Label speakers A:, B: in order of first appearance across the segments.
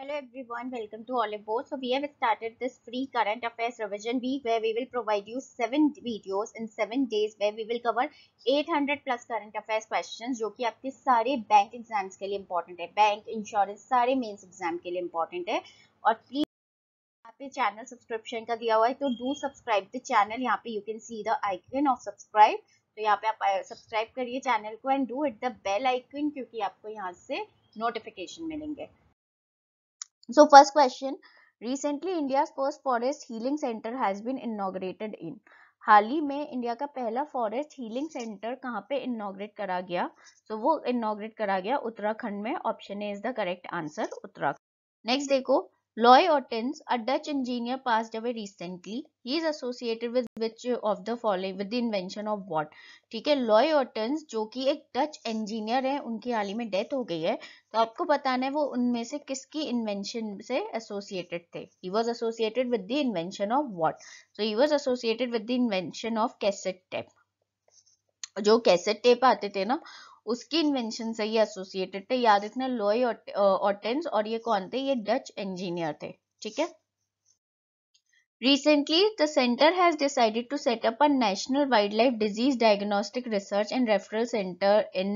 A: Hello everyone, welcome to Olive Board. So we have started this free current affairs revision week where we will provide you seven videos in seven days where we will cover 800 plus current affairs questions जो कि आपके सारे bank exams के लिए important है bank, insurance सारे mains exam के लिए important है और please यहाँ पे चैनल सब्सक्रिप्शन का दिया हुआ है तो do subscribe the channel. यहाँ पे you can see the icon of subscribe. तो यहाँ पे आप subscribe करिए channel को and do hit the bell icon क्योंकि आपको यहाँ से notification मिलेंगे So first question, recently India's first forest healing center has been inaugurated in. हाल ही में इंडिया का पहला फॉरेस्ट हीलिंग सेंटर कहाँ पे इनोग्रेट करा गया सो so, वो इनोग्रेट करा गया उत्तराखंड में option A is the correct answer Uttarakhand next देखो Loy Ottens, a Dutch engineer, passed away recently. He is associated with which of the following with the invention of what? ठीक है लॉय ओटन्स जो कि एक डच इंजीनियर है उनकी हाल ही में डेथ हो गई है तो आपको बताना है वो उनमें से किसकी इन्वेंशन से एसोसिएटेड थे he was associated with the invention of what so he was associated with the invention of cassette tape जो कैसेट टेप आते थे ना उसकी इन्वेंशन से ही एसोसिएटेड थे याद रखना लोई ऑटेंस और ये कौन थे ये डच इंजीनियर थे ठीक है Recently, the center has decided to set up a national wildlife disease diagnostic research and referral center in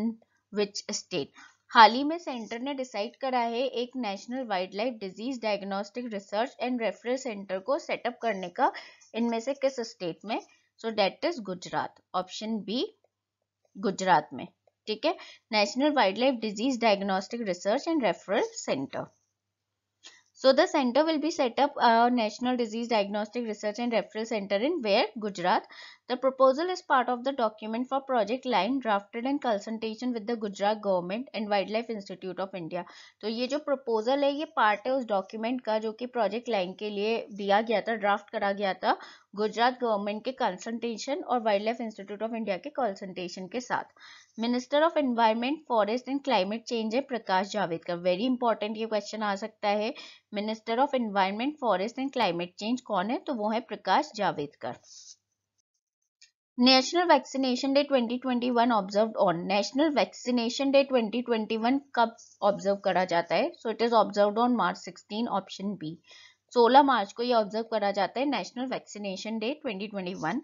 A: which state? हाल ही में सेंटर ने डिसाइड करा है एक national wildlife disease diagnostic research and referral centre को set up करने का इनमें से किस स्टेट में so that is Gujarat option B Gujarat में ठीक है national wildlife disease diagnostic research and referral centre so the centre will be set up national disease diagnostic research and referral centre in where Gujarat the proposal is part of the document for project line drafted and consultation with the Gujarat government and wildlife institute of India तो ये जो proposal है ये part है उस document का जो कि प्रोजेक्ट लाइन के लिए दिया गया था ड्राफ्ट करा गया था गुजरात गवर्नमेंट के कंसल्टेशन और wildlife institute of India के कंसल्टेशन के साथ minister of environment forest and climate change है प्रकाश जावेदकर वेरी इंपॉर्टेंट ये क्वेश्चन आ सकता है minister of environment forest and climate change कौन है तो वो है Prakash Javadekar national vaccination day 2021 observe on national vaccination day 2021 कब ऑब्जर्व करा जाता है so it is observe on March 16 option B 16 मार्च को ये ऑब्जर्व करा जाता है national vaccination day 2021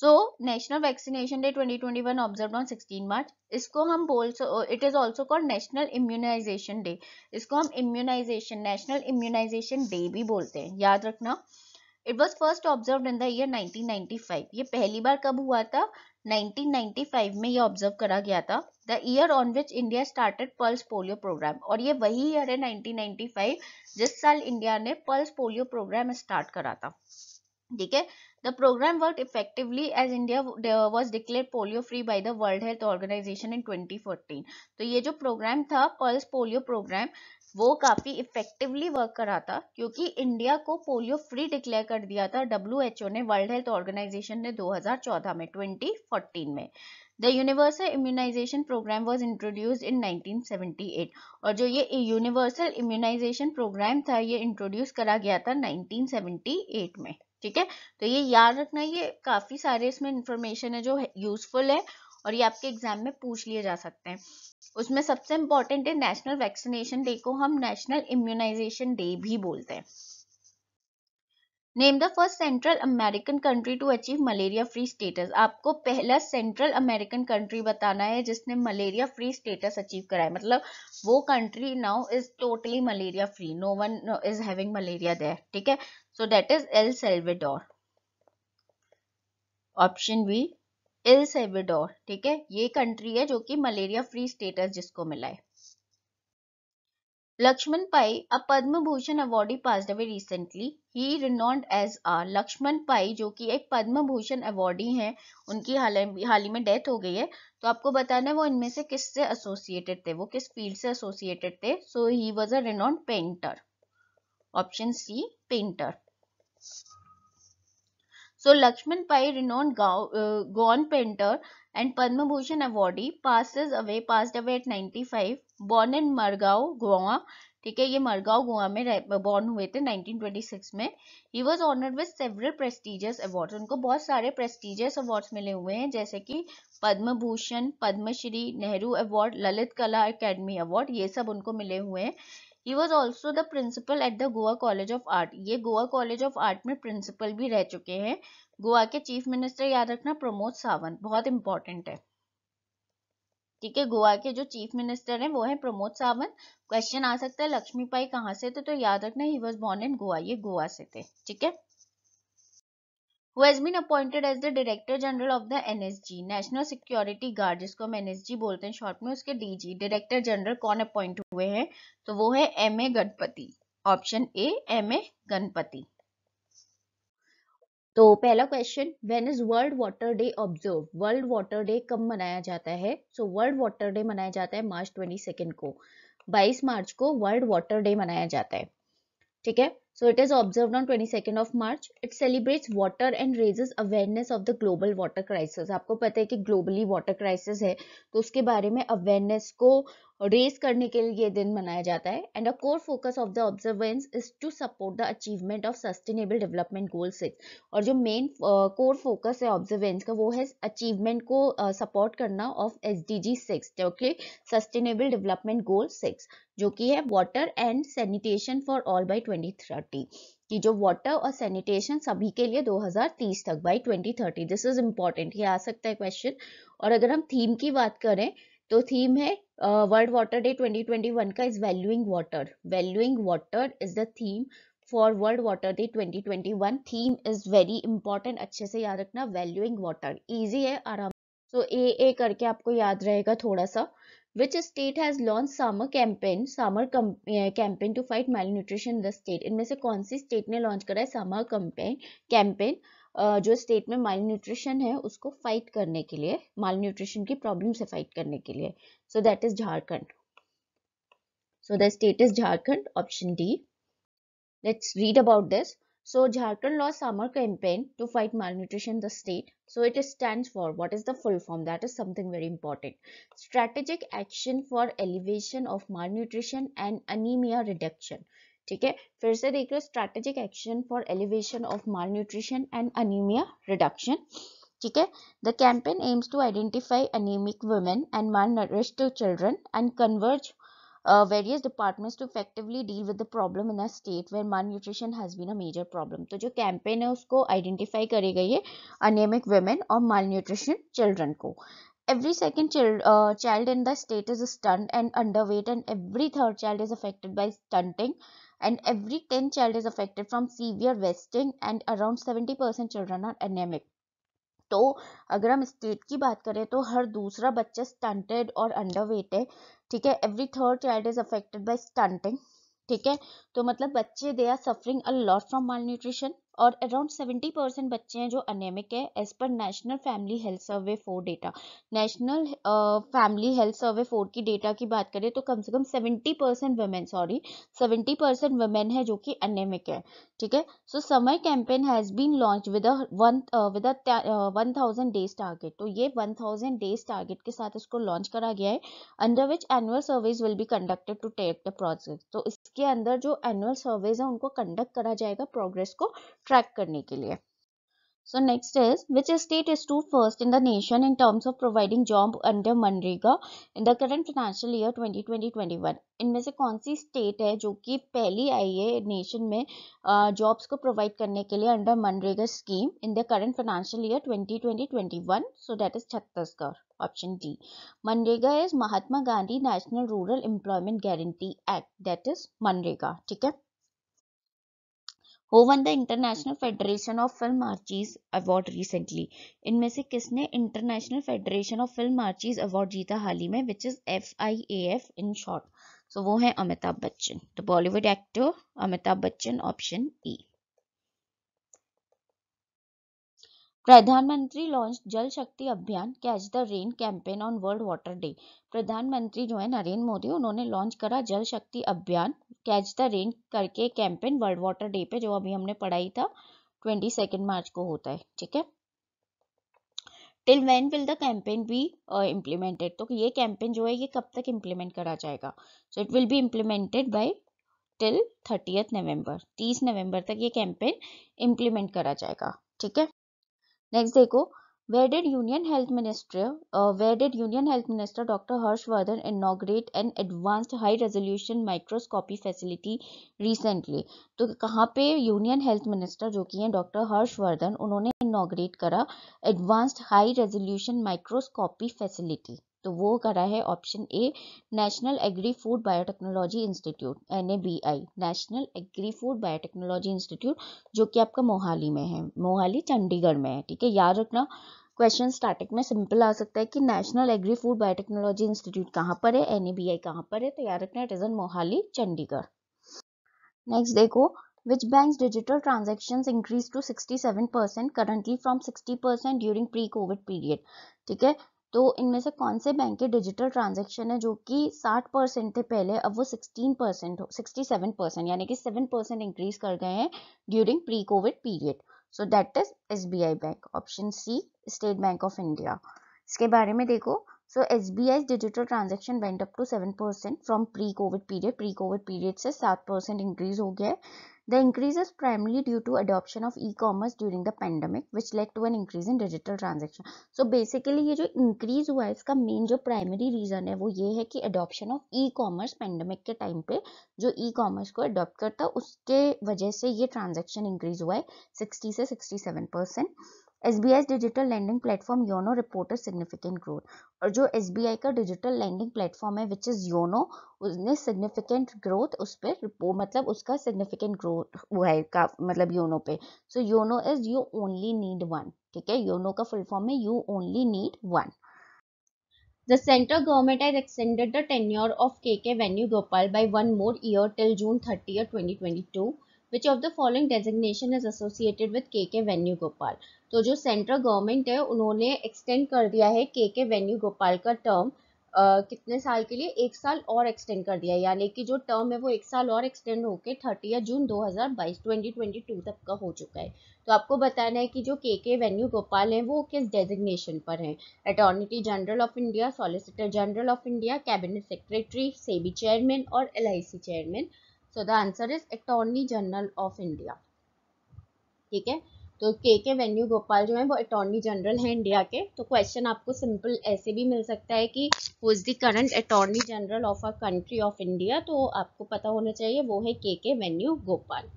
A: so national vaccination day 2021 observe on 16 March इसको हम बोल it is also called national immunisation day इसको हम इम्यूनाइजेशन नेशनल इम्यूनाइजेशन डे भी बोलते हैं याद रखना it was first observe in the year 1995 ये पहली बार कब हुआ था 1995 में ये ऑब्जर्व करा गया था the year on which India started pulse polio programme और ये वही ईयर है 1995 जिस साल इंडिया ने पल्स पोलियो प्रोग्राम स्टार्ट करा था ठीक है The program worked effectively as India was declared polio free by the World Health Organization in 2014. तो ये जो प्रोग्राम था पल्स पोलियो प्रोग्राम वो काफ़ी इफेक्टिवली वर्क करा था क्योंकि इंडिया को पोलियो फ्री डिक्लेयर कर दिया था डब्ल्यू ने वर्ल्ड हेल्थ ऑर्गेनाइजेशन ने 2014 में 2014 में the universal immunisation programme was introduced in 1978 और जो ये यूनिवर्सल इम्यूनाइजेशन प्रोग्राम था ये इंट्रोड्यूस करा गया था 1978 में ठीक है तो ये याद रखना ये काफी सारे इसमें इंफॉर्मेशन है जो यूजफुल है और ये आपके एग्जाम में पूछ लिए जा सकते हैं उसमें सबसे इम्पोर्टेंट है नेशनल वैक्सीनेशन डे को हम नेशनल इम्यूनाइजेशन डे भी बोलते हैं name the first central American country to achieve malaria free status आपको पहला सेंट्रल अमेरिकन कंट्री बताना है जिसने मलेरिया फ्री स्टेटस अचीव करा है मतलब वो country now is totally malaria free no one is having malaria there ठीक है so that is El Salvador option B El Salvador ठीक है ये कंट्री है जो कि मलेरिया फ्री स्टेटस जिसको मिला है Lakshman Pai, a Padma Bhushan awardee, passed away recently. He renowned as a Lakshman Pai, जो कि एक Padma Bhushan awardee हैं उनकी हाल हाल ही में death हो गई है तो आपको बताना है वो इनमें से किससे associated थे वो किस field से associated थे So he was a renowned painter. Option C, painter. So Lakshman Pai, renowned Gaon painter and Padma Bhushan awardee, passes away passed away at 95. Born in Margao Goa ठीक है ये मरगाव गोवा में बॉर्न हुए थे 1926 में he was honoured with several prestigious award उनको बहुत सारे प्रेस्टिजियस अवार्ड्स मिले हुए हैं जैसे कि Padma Bhushan Padmashri Nehru award Lalit Kala academy award ये सब उनको मिले हुए हैं he was also the principal at the Goa college of art ये गोवा कॉलेज ऑफ आर्ट में प्रिंसिपल भी रह चुके हैं गोवा के चीफ मिनिस्टर याद रखना प्रमोद सावंत बहुत इंपॉर्टेंट है ठीक है गोवा के जो चीफ मिनिस्टर हैं वो है प्रमोद सावंत क्वेश्चन आ सकता है लक्ष्मीबाई कहाँ से थे तो याद रखना he was born in Goa ये गोवा से थे ठीक है who has been appointed as the director general of the NSG national security guard जिसको हम एन एस जी बोलते हैं शॉर्ट में उसके डीजी डायरेक्टर जनरल कौन अपॉइंट हुए हैं तो वो है M A Ganapathy option A M A Ganapathy तो पहला question when is world water day observe world water day कब मनाया जाता है सो वर्ल्ड वाटर डे मनाया जाता है मार्च ट्वेंटी सेकेंड को 22 मार्च को वर्ल्ड वाटर डे मनाया जाता है ठीक है so it is observe on twenty second of March it celebrates water and raises awareness of the global water crisis आपको पता है कि ग्लोबली वाटर क्राइसिस है तो उसके बारे में अवेयरनेस को रेस करने के लिए ये दिन मनाया जाता है and a core focus of the observance is to support the achievement of sustainable development goal six और जो मेन कोर फोकस है ऑब्जर्वेंस का वो है अचीवमेंट को सपोर्ट uh, करना of S D G six जो कि सस्टेनेबल डेवलपमेंट गोल सिक्स जो कि है water and sanitation for all by twenty thirty कि जो वाटर और सैनिटेशन सभी के लिए 2030 तक बाई 2030 दिस इज इम्पॉर्टेंट ये आ सकता है क्वेश्चन और अगर हम थीम की बात करें तो थीम है वर्ल्ड वाटर डे 2021 का is valuing water valuing water is the theme for world water day 2021 theme is very important अच्छे से याद रखना वैल्यूइंग वाटर इजी है आराम सो ए ए करके आपको याद रहेगा थोड़ा सा which state has launch summer campaign summer campaign to fight malnutrition the state इनमें से कौन सी स्टेट ने लॉन्च करा है समर कैंपेन कैंपेन जो स्टेट में माल न्यूट्रिशन है उसको फाइट करने के लिए माल न्यूट्रिशन की प्रॉब्लम से फाइट करने के लिए so that is Jharkhand so the state is Jharkhand option D let's read about this so Jharkhand law summer campaign to fight malnutrition the state so it stand for what is the full form that is something very important strategic action for alleviation of malnutrition and anaemia reduction ठीक है फिर से देख रहे हो strategic action for alleviation of malnutrition and anaemia reduction ठीक है the campaign aims to identify anaemic women and malnourished children and converge Uh, various departments to effectively deal with the problem in a state where malnutrition has been a major problem. तो जो campaign है उसको identify करेगा ये anaemic women और malnutrition children को every second child, uh, child in the state is stunned and underweight and every third child is affected by stunting and every 10 child is affected from severe wasting and around 70 children are anemic तो अगर हम state की बात करें तो हर दूसरा बच्चा stunted और अंडरवेट है ठीक है every third child is affected by stunting ठीक है तो मतलब बच्चे they are suffering a lot from malnutrition और अराउंड सेवेंटी परसेंट बच्चे हैं जो अनेमिक है as per national family health survey four data national family health survey four की डेटा की बात करें तो कम से कम seventy percent women sorry seventy percent women है जो कि अनेमिक है ठीक है सो summer campaign has been launch with with one thousand days target तो ये वन थाउजेंड डेज टारगेट के साथ इसको लॉन्च करा गया है under which annual surveys will be conducted to take the project तो इसके अंदर जो एनुअल सर्वेज है उनको कंडक्ट करा जाएगा प्रोग्रेस को ट्रैक करने के लिए so next is which state is to first in the nation in terms of providing job under MNREGA in the current financial year twenty twenty twenty one इनमें से कौन सी स्टेट है जो कि पहली आई है नेशन में जॉब्स को प्रोवाइड करने के लिए under MNREGA scheme in the current financial year twenty twenty twenty one so that is Chhattisgarh option D MNREGA is Mahatma Gandhi national rural employment guarantee act that is MNREGA ठीक है who won the international federation of film archives award recently इनमें से किसने international federation of film archives award जीता हाल ही में which is F I A F in short so वो है अमिताभ बच्चन तो Bollywood actor Amitabh Bachchan option E प्रधानमंत्री launch Jal Shakti Abhiyan catch the rain campaign on world water day प्रधानमंत्री जो है नरेंद्र मोदी उन्होंने लॉन्च करा Jal Shakti Abhiyan catch the rain करके कैंपेन वर्ल्ड वाटर डे पे जो अभी हमने पढ़ाई था ट्वेंटी सेकेंड मार्च को होता है ठीक है till when will the campaign be implemented तो ये कैंपेन जो है ये कब तक इम्प्लीमेंट करा जाएगा so it will be implemented by till thirtieth November तीस नवंबर तक ये कैंपेन इम्प्लीमेंट करा जाएगा ठीक है नेक्स्ट देखो where did union health minister where did union health minister doctor Harshvardhan inaugurate an advanced high resolution microscopy facility recently तो कहाँ पे यूनियन हेल्थ मिनिस्टर जो कि हैं डॉक्टर हर्षवर्धन उन्होंने इनोग्रेट करा advanced high resolution microscopy facility तो वो करा है option A national agri food biotechnology institute an national agri food biotechnology institute जो कि आपका मोहाली में है मोहाली चंडीगढ़ में है ठीक है याद रखना क्वेश्चन स्टार्टिंग में सिंपल आ सकता है कि national agri food biotechnology institute कहाँ पर है एन ई कहाँ पर है तो याद रखना it is Mohali Chandigarh next देखो which bank transaction increase to sixty seven percent currently from sixty percent during pre covid period ठीक है तो इनमें से कौन से बैंक के डिजिटल ट्रांजेक्शन है जो कि 60 परसेंट थे पहले अब वो 16 परसेंट सिक्सटी सेवन परसेंट यानी कि 7 परसेंट इंक्रीज कर गए हैं during pre covid period so that is S bank option C state bank of India इसके बारे में देखो so S B I digital transaction went up to seven percent from pre covid period pre covid period से सात percent increase हो गया है The increase is primarily due to adoption of e-commerce during the pandemic, which led to an increase in digital transaction. So basically ये जो increase हुआ है इसका main जो primary reason है वो ये है कि adoption of e-commerce pandemic के time पे जो e-commerce को adopt करता उसके वजह से ये transaction increase हुआ है 60 से 67 percent. S B I digital lending platform YONO reported significant growth और जो एस बी आई का डिजिटल लैंडिंग प्लेटफॉर्म है विच इज़ योनो उसने सिग्निफिकेंट ग्रोथ उस पर रिपोर्ट मतलब उसका सिग्निफिकेंट ग्रोथ हुआ है का मतलब योनो पे so YONO is you only need one ठीक है योनो का फुल फॉर्म है you only need one The central government has extended the tenure of KK Venugopal by one more year till June 30, 2022. Which of the following designation is associated with K के venue Gopal तो जो central government है उन्होंने extend कर दिया है के के venue Gopal का टर्म Uh, कितने साल के लिए एक साल और एक्सटेंड कर दिया यानी कि जो टर्म है वो एक साल और एक्सटेंड होकर थर्टी या जून 2022 2022 तक का हो चुका है तो आपको बताना है कि जो के के वेन्यू गोपाल हैं वो किस डेजिग्नेशन पर हैं attorney general of India solicitor general of India cabinet secretary SEBI chairman और L chairman so the answer is attorney general of India ठीक है तो के के वेन्यू गोपाल जो है वो अटॉर्नी जनरल है इंडिया के तो क्वेश्चन आपको सिंपल ऐसे भी मिल सकता है कि वो is the current attorney general of a country of India तो आपको पता होना चाहिए वो है के के Venugopal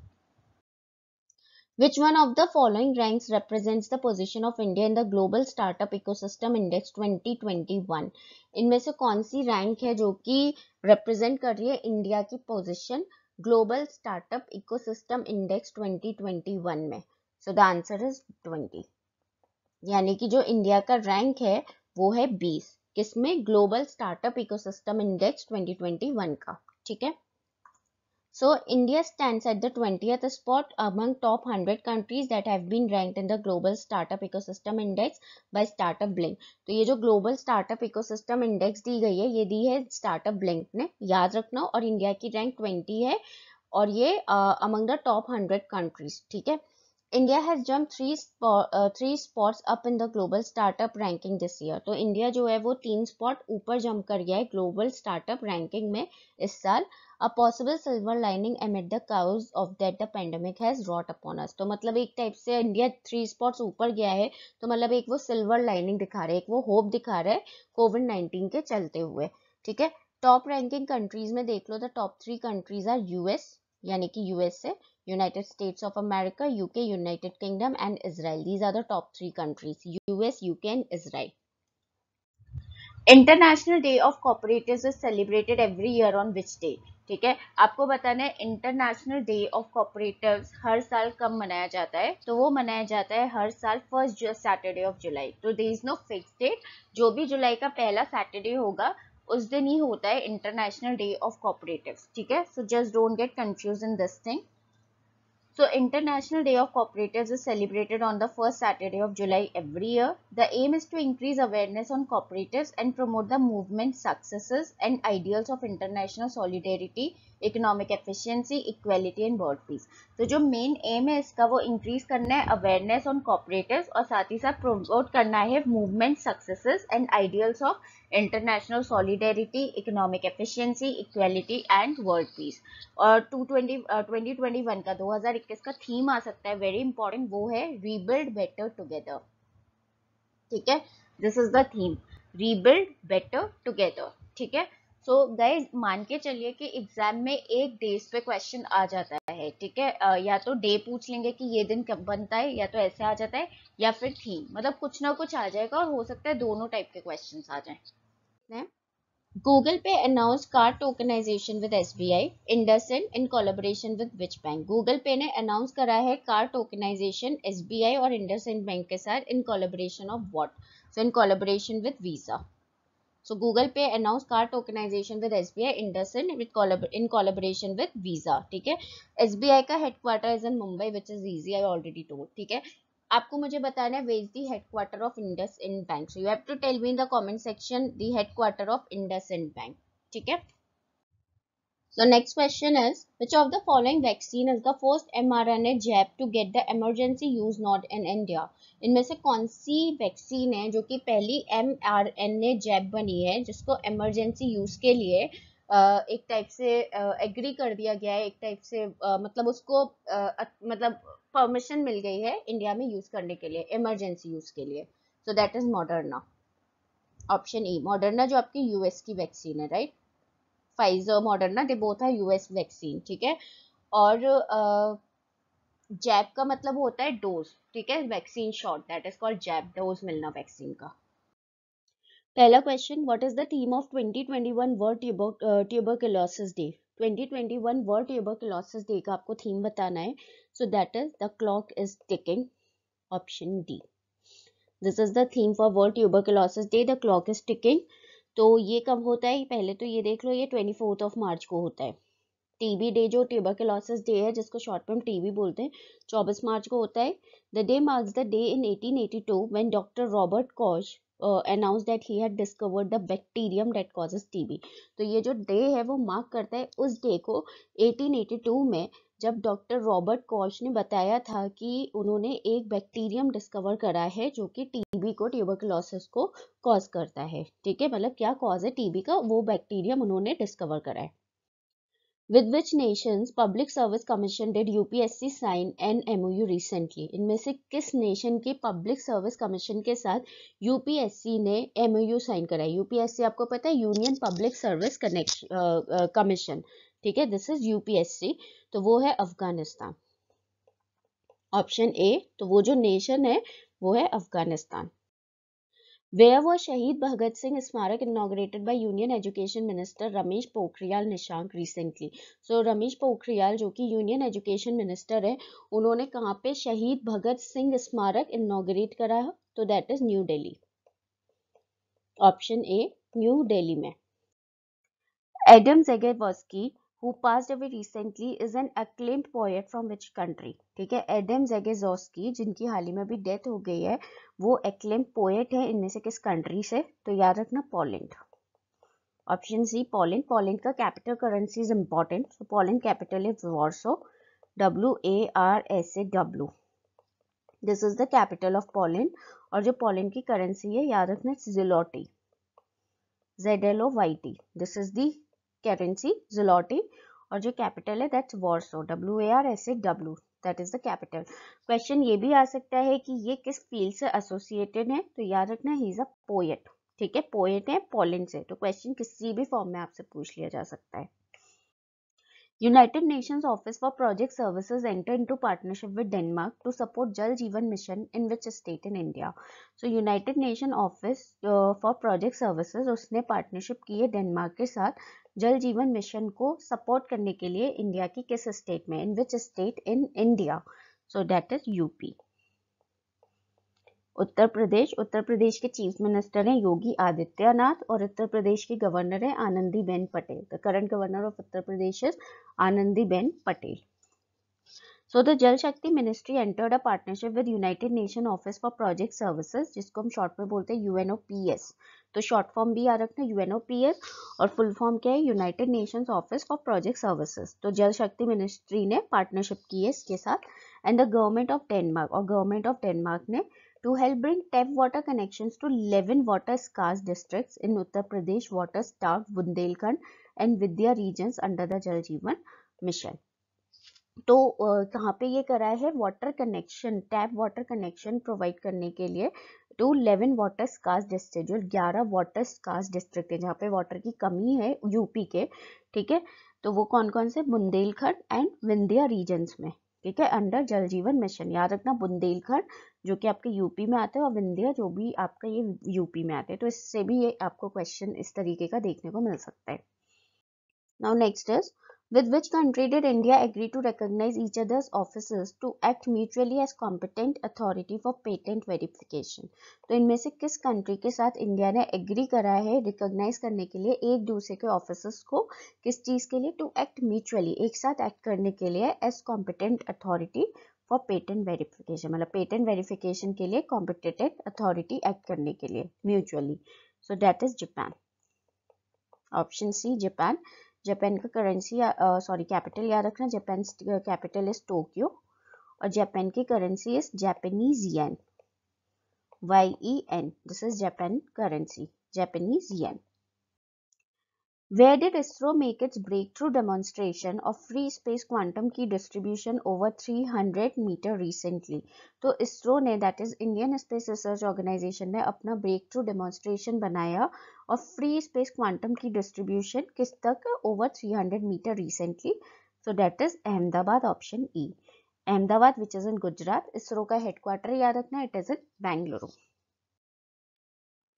A: Which one of the following ranks represents the position of India in the Global Startup Ecosystem Index 2021? इनमें से कौन सी रैंक है जो कि रिप्रेजेंट कर रही है इंडिया की position global startup ecosystem index 2021 में सो द आंसर इज 20 यानी कि जो इंडिया का रैंक है वो है 20 किसमें ग्लोबल स्टार्टअप इकोसिस्टम इंडेक्स 2021 का ठीक है So India stands at the 20th spot among top 100 countries that have been ranked in the Global Startup Ecosystem Index by Startup Blink. तो ये जो Global Startup Ecosystem Index दी गई है ये दी है Startup Blink ने याद रखना और इंडिया की रैंक 20 है और ये अमंग द टॉप 100 कंट्रीज ठीक है India has jump three three spots up in the global startup ranking this year तो इंडिया जो है वो तीन स्पॉट ऊपर जम्प कर गया है ग्लोबल स्टार्टअप रैंकिंग में इस साल a possible silver lining amid the chaos of that the pandemic has wrought upon us तो मतलब एक टाइप से इंडिया थ्री स्पॉट्स ऊपर गया है तो मतलब एक वो सिल्वर लाइनिंग दिखा रहा है एक वो होप दिखा रहा है कोविड नाइन्टीन के चलते हुए ठीक है टॉप रैंकिंग कंट्रीज में देख लो the top three countries are US यानी कि USA United States of America, UK, United Kingdom and Israel. These are the top three countries, US, UK and Israel. International day of cooperative is celebrated every year on which day ठीक है आपको बताना है international day of cooperative हर साल कब मनाया जाता है तो वो मनाया जाता है हर साल फर्स्ट सैटरडे ऑफ जुलाई तो there is no fixed date जो भी जुलाई का पहला सैटरडे होगा उस दिन ही होता है इंटरनेशनल डे ऑफ कॉपरेटिव ठीक है so just don't get confused in this thing So International Day of Cooperatives is celebrated on the first Saturday of July every year. The aim is to increase awareness on cooperatives and promote the movement successes and ideals of international solidarity, economic efficiency, equality and world peace. तो जो main M है इसका वो increase करना है awareness on cooperative और साथ ही साथ प्रमोट करना है movement successes and ideals of international solidarity economic efficiency equality and world peace और टू ट्वेंटी ट्वेंटी का 2021 का थीम आ सकता है वेरी इंपॉर्टेंट वो है रीबिल्ड बेटर टुगेदर ठीक है this is the theme rebuild better together ठीक है सो गाइज मान के चलिए कि एग्जाम में एक डेज पे क्वेश्चन आ जाता है ठीक है uh, या तो डे पूछ लेंगे कि ये दिन कब बनता है या तो ऐसे आ जाता है या फिर थीम मतलब कुछ ना कुछ आ जाएगा और हो सकता है दोनों टाइप के क्वेश्चन आ जाए हैं Google pay announce card tokenization with S B I IndusInd in collaboration with which bank Google pay ने अनाउंस करा है card tokenization S B I और इंडस इंड बैंक के साथ in collaboration of what so in collaboration with Visa so Google pay announce card tokenization with S B I IndusInd with in collaboration with Visa ठीक है S B I का headquarter is in Mumbai which is easy I already told ठीक है आपको मुझे बताना है where's the headquarter of IndusInd bank so you have to tell me in the comment section the headquarter of IndusInd bank ठीक है So next question is which of the following vaccine is the first mRNA jab to get the emergency use not in India? इनमें से कौन सी vaccine है जो कि पहली mRNA JAP बनी है जिसको एमरजेंसी यूज के लिए एक टाइप से एग्री कर दिया गया है एक टाइप से मतलब उसको मतलब परमिशन मिल गई है इंडिया में यूज़ करने के लिए इमरजेंसी यूज़ के लिए so that is Moderna option E Moderna जो आपकी यूएस की वैक्सीन है right Pfizer Moderna they both है यूएस वैक्सीन ठीक है और जैब का मतलब होता है डोज ठीक है vaccine shot that is called jab dose मिलना वैक्सीन का पहला question what is the theme of 2021 world tuberculosis day 2021 world tuberculosis day का आपको थीम बताना है so that is the clock is ticking option D this is the theme for world tuberculosis day the clock is ticking तो ये कब होता है पहले तो ये देख लो ये ट्वेंटी ऑफ मार्च को होता है टीबी डे जो ट्यूबरकलोसिस डे है जिसको शॉर्ट फॉर्म टीबी बोलते हैं चौबीस मार्च को होता है the day marks the day in 1882 when doctor Robert Koch announce that he had discovered the bacterium that causes TB तो ये जो डे है वो मार्क करता है उस डे को 1882 में जब डॉक्टर रॉबर्ट कॉश ने बताया था कि उन्होंने एक बैक्टीरियम डिस्कवर करा है जो कि टीबी को ट्यूबरकुलोसिस को कॉज करता है ठीक है मतलब क्या कॉज है टीबी का वो बैक्टीरियम उन्होंने डिस्कवर करा है with which nation public service commission did U P S C sign an M O U recently इनमें से किस नेशन के पब्लिक सर्विस कमीशन के साथ यू पी एस सी ने एम ओ यू साइन कराई सी आपको पता है union public service connection commission ठीक है this is U P S C तो वो है अफगानिस्तान ऑप्शन ए तो वो जो नेशन है वो है Afghanistan Where was Shahid Bhagat Singh Smarak inaugurated by Union Education Minister Ramesh Pokhrial Nishank recently? So Ramesh Pokhrial जो कि Union Education Minister है उन्होंने कहाँ पे शहीद भगत सिंह स्मारक इनाग्रेट करा है तो that is new Delhi option A new Delhi में Adam Zagajewski who passed away recently is an acclaimed poet from which country ठीक है एडम जेगेजोस्की जिनकी हाल ही में अभी डेथ हो गई है वो acclaimed पोएट है इनमें से किस कंट्री से तो याद रखना Poland option C Poland Poland का capital currency is important so Poland capital is Warsaw W A R S A W this is the capital of Poland और जो पोलैंड की करेंसी है याद रखना zloty Z L O Y T this is the currency zloty और जो capital है that's Warsaw W A R S A W that is the capital question ये भी आ सकता है कि ये किस फील्ड से एसोसिएटेड है तो याद रखना ही इज अ पोएट ठीक है पोएट है पोलिन से तो क्वेश्चन किसी भी फॉर्म में आपसे पूछ लिया जा सकता है United Nations office for project services enter into partnership with Denmark to support Jal Jeevan mission in which state in India so United Nation office for project services उसने पार्टनरशिप की है डेनमार्क के साथ जल जीवन मिशन को सपोर्ट करने के लिए इंडिया की किस स्टेट में in which state in India so that is UP Uttar Pradesh Uttar Pradesh के चीफ मिनिस्टर हैं योगी आदित्यनाथ और उत्तर प्रदेश के गवर्नर हैं Anandiben Patel the current governor of Uttar Pradesh is Anandiben Patel so the Jal Shakti ministry entered a partnership with United Nation office for project services जिसको हम शॉर्ट में बोलते हैं यूएनओपीएस तो शॉर्ट फॉर्म भी याद रखना यूएनओपीएस और फुल फॉर्म क्या है United Nation office for project services तो जल शक्ति मिनिस्ट्री ने पार्टनरशिप की है इसके साथ and the government of Denmark और गवर्नमेंट ऑफ डेनमार्क ने to help bring tap water connection to eleven water scarce district in Uttar Pradesh water starved Bundelkhand and Vindhya region under the Jal Jeevan mission तो कहाँ पे ये करा है water connection tap water connection provide करने के लिए to eleven water scarce district जो ग्यारह वाटर स्कास डिस्ट्रिक्ट है जहाँ पे वाटर की कमी है यूपी के ठीक है तो वो कौन कौन से बुंदेलखंड एंड विंध्या रीजन्स में ठीक है अंडर जल जीवन मिशन याद रखना बुंदेलखंड जो कि आपके यूपी में आते हैं और विंध्या जो भी आपका ये यूपी में आते हैं तो इससे भी ये आपको क्वेश्चन इस तरीके का देखने को मिल सकता है now next is with which country did India agree to recognize each other's offices to act mutually as competent authority for patent verification? तो इनमें से किस कंट्री के साथ इंडिया ने एग्री करा है रिकॉग्नाइज करने के लिए एक दूसरे के ऑफिसर्स को किस चीज़ के लिए टू एक्ट म्यूचुअली एक साथ एक्ट करने के लिए as competent authority for patent verification मतलब पेटेंट वेरिफिकेशन के लिए कॉम्पिटेटेड अथॉरिटी एक्ट करने के लिए mutually so that is Japan option C Japan Japan का करेंसी सॉरी कैपिटल याद रखना जापान कैपिटल इज टोक्यो और जापान की currency is Japanese yen Y E N this is Japan currency Japanese yen Where did ISRO make its breakthrough demonstration of free space quantum key distribution over 300 metre recently? तो ISRO ने that is Indian space research organisation ने अपना breakthrough demonstration बनाया और free space quantum key distribution किस तक over 300 metre recently so that is Ahmedabad option E Ahmedabad which is in Gujarat ISRO का headquarter याद रखना it is in Bengaluru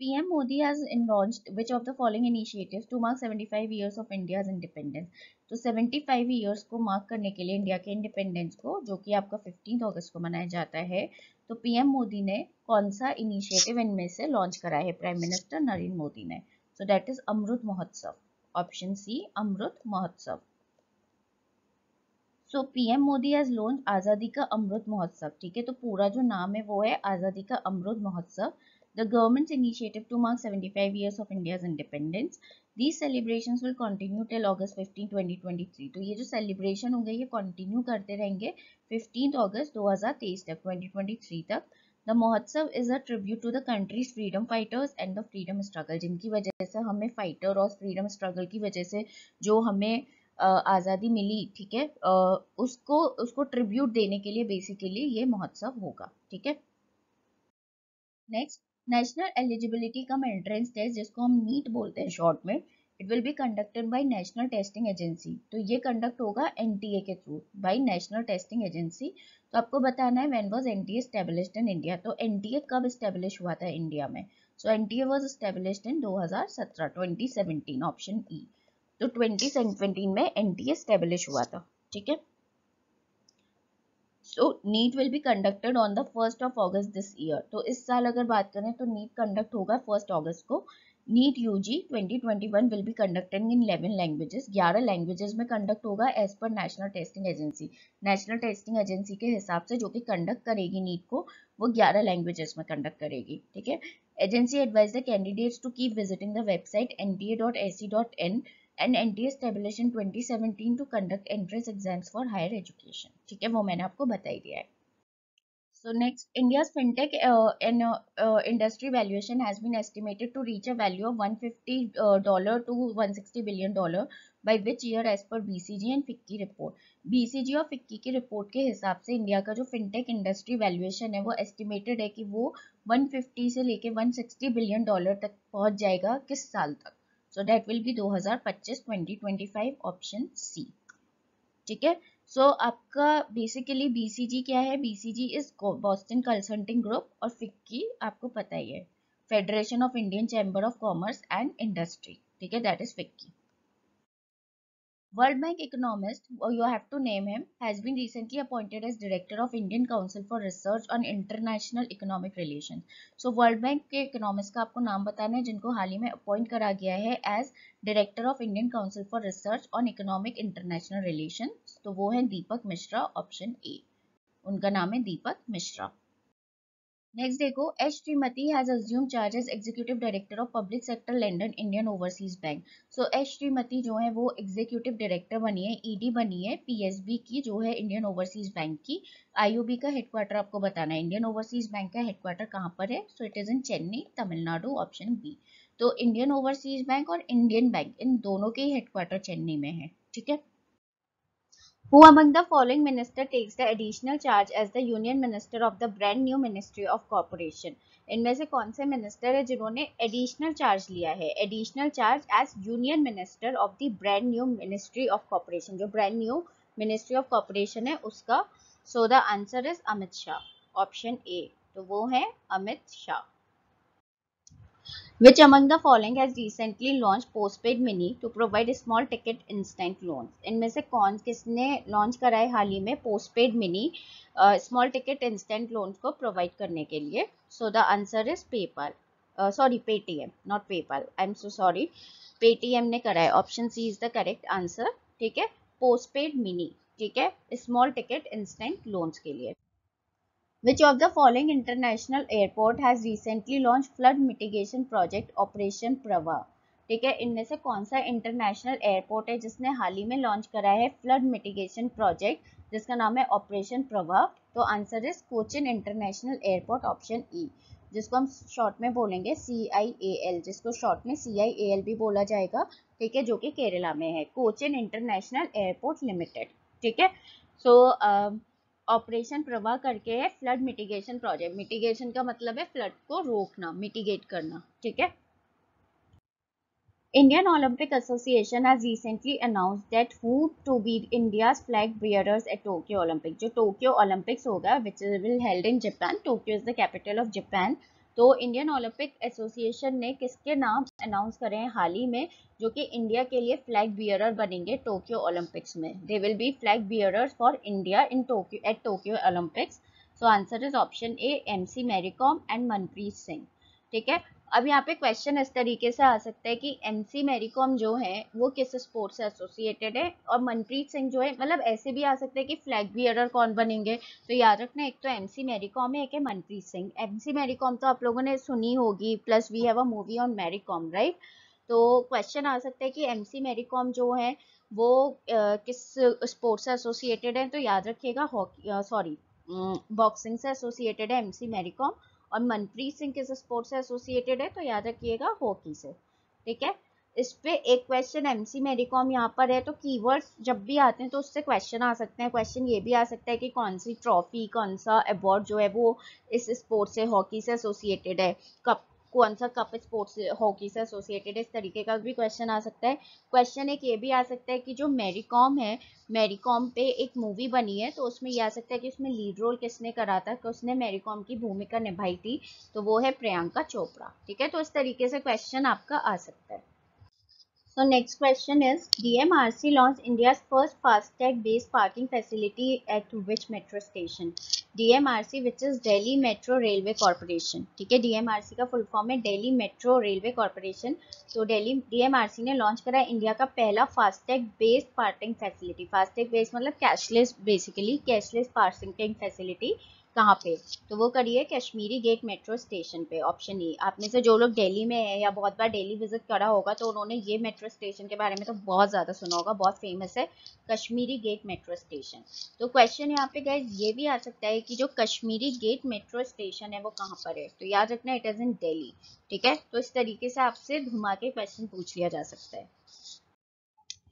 A: PM Modi has launched which of the following initiatives to mark 75 years of India's independence? तो 75 years को mark करने के लिए India के independence को जो कि आपका 15 August को मनाया जाता है तो PM Modi ने कौन सा initiative इनमें से launch करा है Prime Minister Narendra Modi ने So that is Amrut Mahotsav. Option C Amrut Mahotsav. So PM Modi has launch Azadi ka अमृत महोत्सव ठीक है तो पूरा जो नाम है वो है आज़ादी का अमृत महोत्सव the government's initiative to mark 75 years of India's independence. These celebrations will continue till August 15, 2023. तो ये जो celebration होंगे ये continue करते रहेंगे 15 अगस्त 2023 तक 2023 तक the Mahotsav is a tribute to the countries freedom fighters and the freedom struggle जिनकी वजह से हमें फाइटर और फ्रीडम स्ट्रगल की वजह से जो हमें आज़ादी मिली ठीक है उसको उसको ट्रिब्यूट देने के लिए बेसिकली ये महोत्सव होगा ठीक है next national eligibility cum entrance test जिसको हम नीट बोलते हैं शॉर्ट में it will be conducted by national testing agency तो ये कंडक्ट होगा एनटीए के through by national testing agency तो आपको बताना है when was NTA established in India तो एनटीए कब स्टेब्लिश हुआ था इंडिया में so NTA was established in 2017 2017 option E तो 2017 में एनटीए स्टेब्लिश हुआ था ठीक है so NEET will be conducted on the first of August this year तो इस साल अगर बात करें तो नीट कंडक्ट होगा फर्स्ट ऑगस्ट को NEET U G twenty twenty one will be conducted in eleven languages ग्यारह लैंग्वेजेस में कंडक्ट होगा as per national testing agency national testing agency के हिसाब से जो कि कंडक्ट करेगी नीट को वो ग्यारह लैंग्वेजेस में कंडक्ट करेगी ठीक है agency advised the candidates to keep visiting the website N T A dot A C dot in and N T established in twenty seventeen to conduct entrance exams for higher education ठीक है वो मैंने आपको बताई दिया है so next India fintech industry valuation has been estimated to reach a value of 150 dollar to 160 billion dollar by which year as per BCG and FICCI report BCG और फिक्की की रिपोर्ट के हिसाब से इंडिया का जो फिनटेक इंडस्ट्री वैल्यूएशन है वो estimated है कि वो 150 से लेके 160 बिलियन डॉलर तक पहुंच जाएगा किस साल तक so that will be 2025 2025 option C ठीक है सो so, आपका बेसिकली बीसीजी क्या है BCG is Boston consulting group और फिक्की आपको पता ही है federation of Indian chamber of commerce and industry ठीक है that is FICCI World Bank economist, you have to name him, has been recently appointed as Director of Indian Council for Research on International Economic Relations. So World Bank के economist का आपको नाम बताना है जिनको हाल ही में appoint करा गया है as Director of Indian Council for Research on Economic International Relations. तो वो है दीपक मिश्रा ऑप्शन ए उनका नाम है दीपक मिश्रा नेक्स्ट देखो H Srimathi has assume charges executive director of public sector lender Indian Overseas Bank so H Srimathi जो है वो एग्जीक्यूटिव डायरेक्टर बनी है ईडी e बनी है पीएसबी की जो है इंडियन ओवरसीज बैंक की आईओबी का हेडक्वार्टर आपको बताना है इंडियन ओवरसीज बैंक का हेडक्वार्टर कहाँ पर है so it is in Chennai Tamil Nadu option B तो इंडियन ओवरसीज बैंक और इंडियन बैंक इन दोनों के ही हेडक्वार्टर चेन्नई में है ठीक है Who among the following minister takes the additional charge as the union minister of the brand new ministry of corporation? इनमें से कौन से मिनिस्टर है जिन्होंने एडिशनल चार्ज लिया है additional charge as union minister of the brand new ministry of corporation जो brand new ministry of corporation है उसका so the answer is Amit Shah option A तो वो है Amit Shah Which among the following has recently launched postpaid mini to provide small ticket instant loans? इनमें से कौन किसने लॉन्च करा है हाल ही में postpaid mini small ticket instant loans को प्रोवाइड करने के लिए so the answer is PayPal sorry Paytm not PayPal I am so sorry Paytm ने करा है option C is the correct answer ठीक है पोस्टपेड मिनी ठीक है स्मॉल टिकट इंस्टेंट लोन्स के लिए Which of the following international airport has recently launched flood mitigation project Operation Prava? ठीक है इनमें से कौन सा इंटरनेशनल एयरपोर्ट है जिसने हाल ही में लॉन्च करा है फ्लड मिटिगेशन प्रोजेक्ट जिसका नाम है ऑपरेशन प्रभा तो answer is Cochin International Airport option E जिसको हम शॉर्ट में बोलेंगे सी आई ए एल जिसको शॉर्ट में सी आई ए एल भी बोला जाएगा ठीक है जो कि केरला में है कोचिन इंटरनेशनल एयरपोर्ट लिमिटेड ठीक है सो so, uh, ऑपरेशन प्रवाह करके है फ्लड मिटिगेशन प्रोजेक्ट मिटिगेशन का मतलब है फ्लड को रोकना मिटिगेट करना ठीक है Indian Olympic Association has recently announce that who to be India's flag bearers at Tokyo Olympic जो टोक्यो ओलंपिक्स होगा which will held in Japan Tokyo is the capital of Japan तो Indian Olympic Association ने किसके नाम announce करे हैं हाल ही में जो कि इंडिया के लिए फ्लैग बियरर बनेंगे टोक्यो ओलंपिक्स में they will be flag bearers for India in Tokyo at Tokyo Olympics so answer is option A M C Mary Kom and Manpreet Singh ठीक है अब यहाँ पे क्वेश्चन इस तरीके से आ सकता है कि एम सी मेरी कॉम जो है वो किस स्पोर्ट से एसोसिएटेड है और मनप्रीत सिंह जो है मतलब ऐसे भी आ सकते हैं कि फ्लैग बियर कौन बनेंगे तो याद रखना एक तो एम सी मेरी कॉम है एक है Manpreet Singh M C Mary com तो आप लोगों ने सुनी होगी plus we have a movie on Mary Kom right तो क्वेश्चन आ सकता है कि एम सी मेरी कॉम जो है वो किस स्पोर्ट से एसोसिएटेड है तो याद रखिएगा हॉकी सॉरी बॉक्सिंग से एसोसिएटेड है एम सी मेरी कॉम और मनप्रीत सिंह किस स्पोर्ट से एसोसिएटेड है तो याद रखिएगा हॉकी से ठीक है इस पे एक क्वेश्चन एमसी कॉम यहाँ पर है तो कीवर्ड्स जब भी आते हैं तो उससे क्वेश्चन आ सकते हैं क्वेश्चन ये भी आ सकता है कि कौन सी ट्रॉफी कौन सा अवार्ड जो है वो इस स्पोर्ट से हॉकी से एसोसिएटेड है कप कौन सा कप स्पोर्ट्स हॉकी से एसोसिएटेड इस तरीके का भी क्वेश्चन आ सकता है क्वेश्चन एक ये भी आ सकता है कि जो मेरी कॉम है मेरी कॉम पे एक मूवी बनी है तो उसमें यह आ सकता है कि उसमें लीड रोल किसने करा था कि उसने मैरी कॉम की भूमिका निभाई थी तो वो है प्रियंका चोपड़ा ठीक है तो इस तरीके से क्वेश्चन आपका आ सकता है So next question is DMRC launched India's first fast tag based parking facility at which metro station? DMRC which is Delhi Metro Railway Corporation. ठीक है DMRC का full form है Delhi Metro Railway Corporation. So Delhi DMRC ने launch करा India का पहला fast tag based parking facility fast tag based मतलब cashless basically cashless parking facility कहाँ पे तो वो करिए कश्मीरी गेट मेट्रो स्टेशन पे ऑप्शन ई आप में से जो लोग दिल्ली में है या बहुत बार दिल्ली विजिट करा होगा तो उन्होंने ये मेट्रो स्टेशन के बारे में तो बहुत ज़्यादा सुना होगा बहुत फेमस है कश्मीरी गेट मेट्रो स्टेशन तो क्वेश्चन यहाँ पे गए ये भी आ सकता है कि जो कश्मीरी गेट मेट्रो स्टेशन है वो कहाँ पर है तो याद रखना इट इज़ इन डेली ठीक है तो इस तरीके से आपसे घुमा के क्वेश्चन पूछ लिया जा सकता है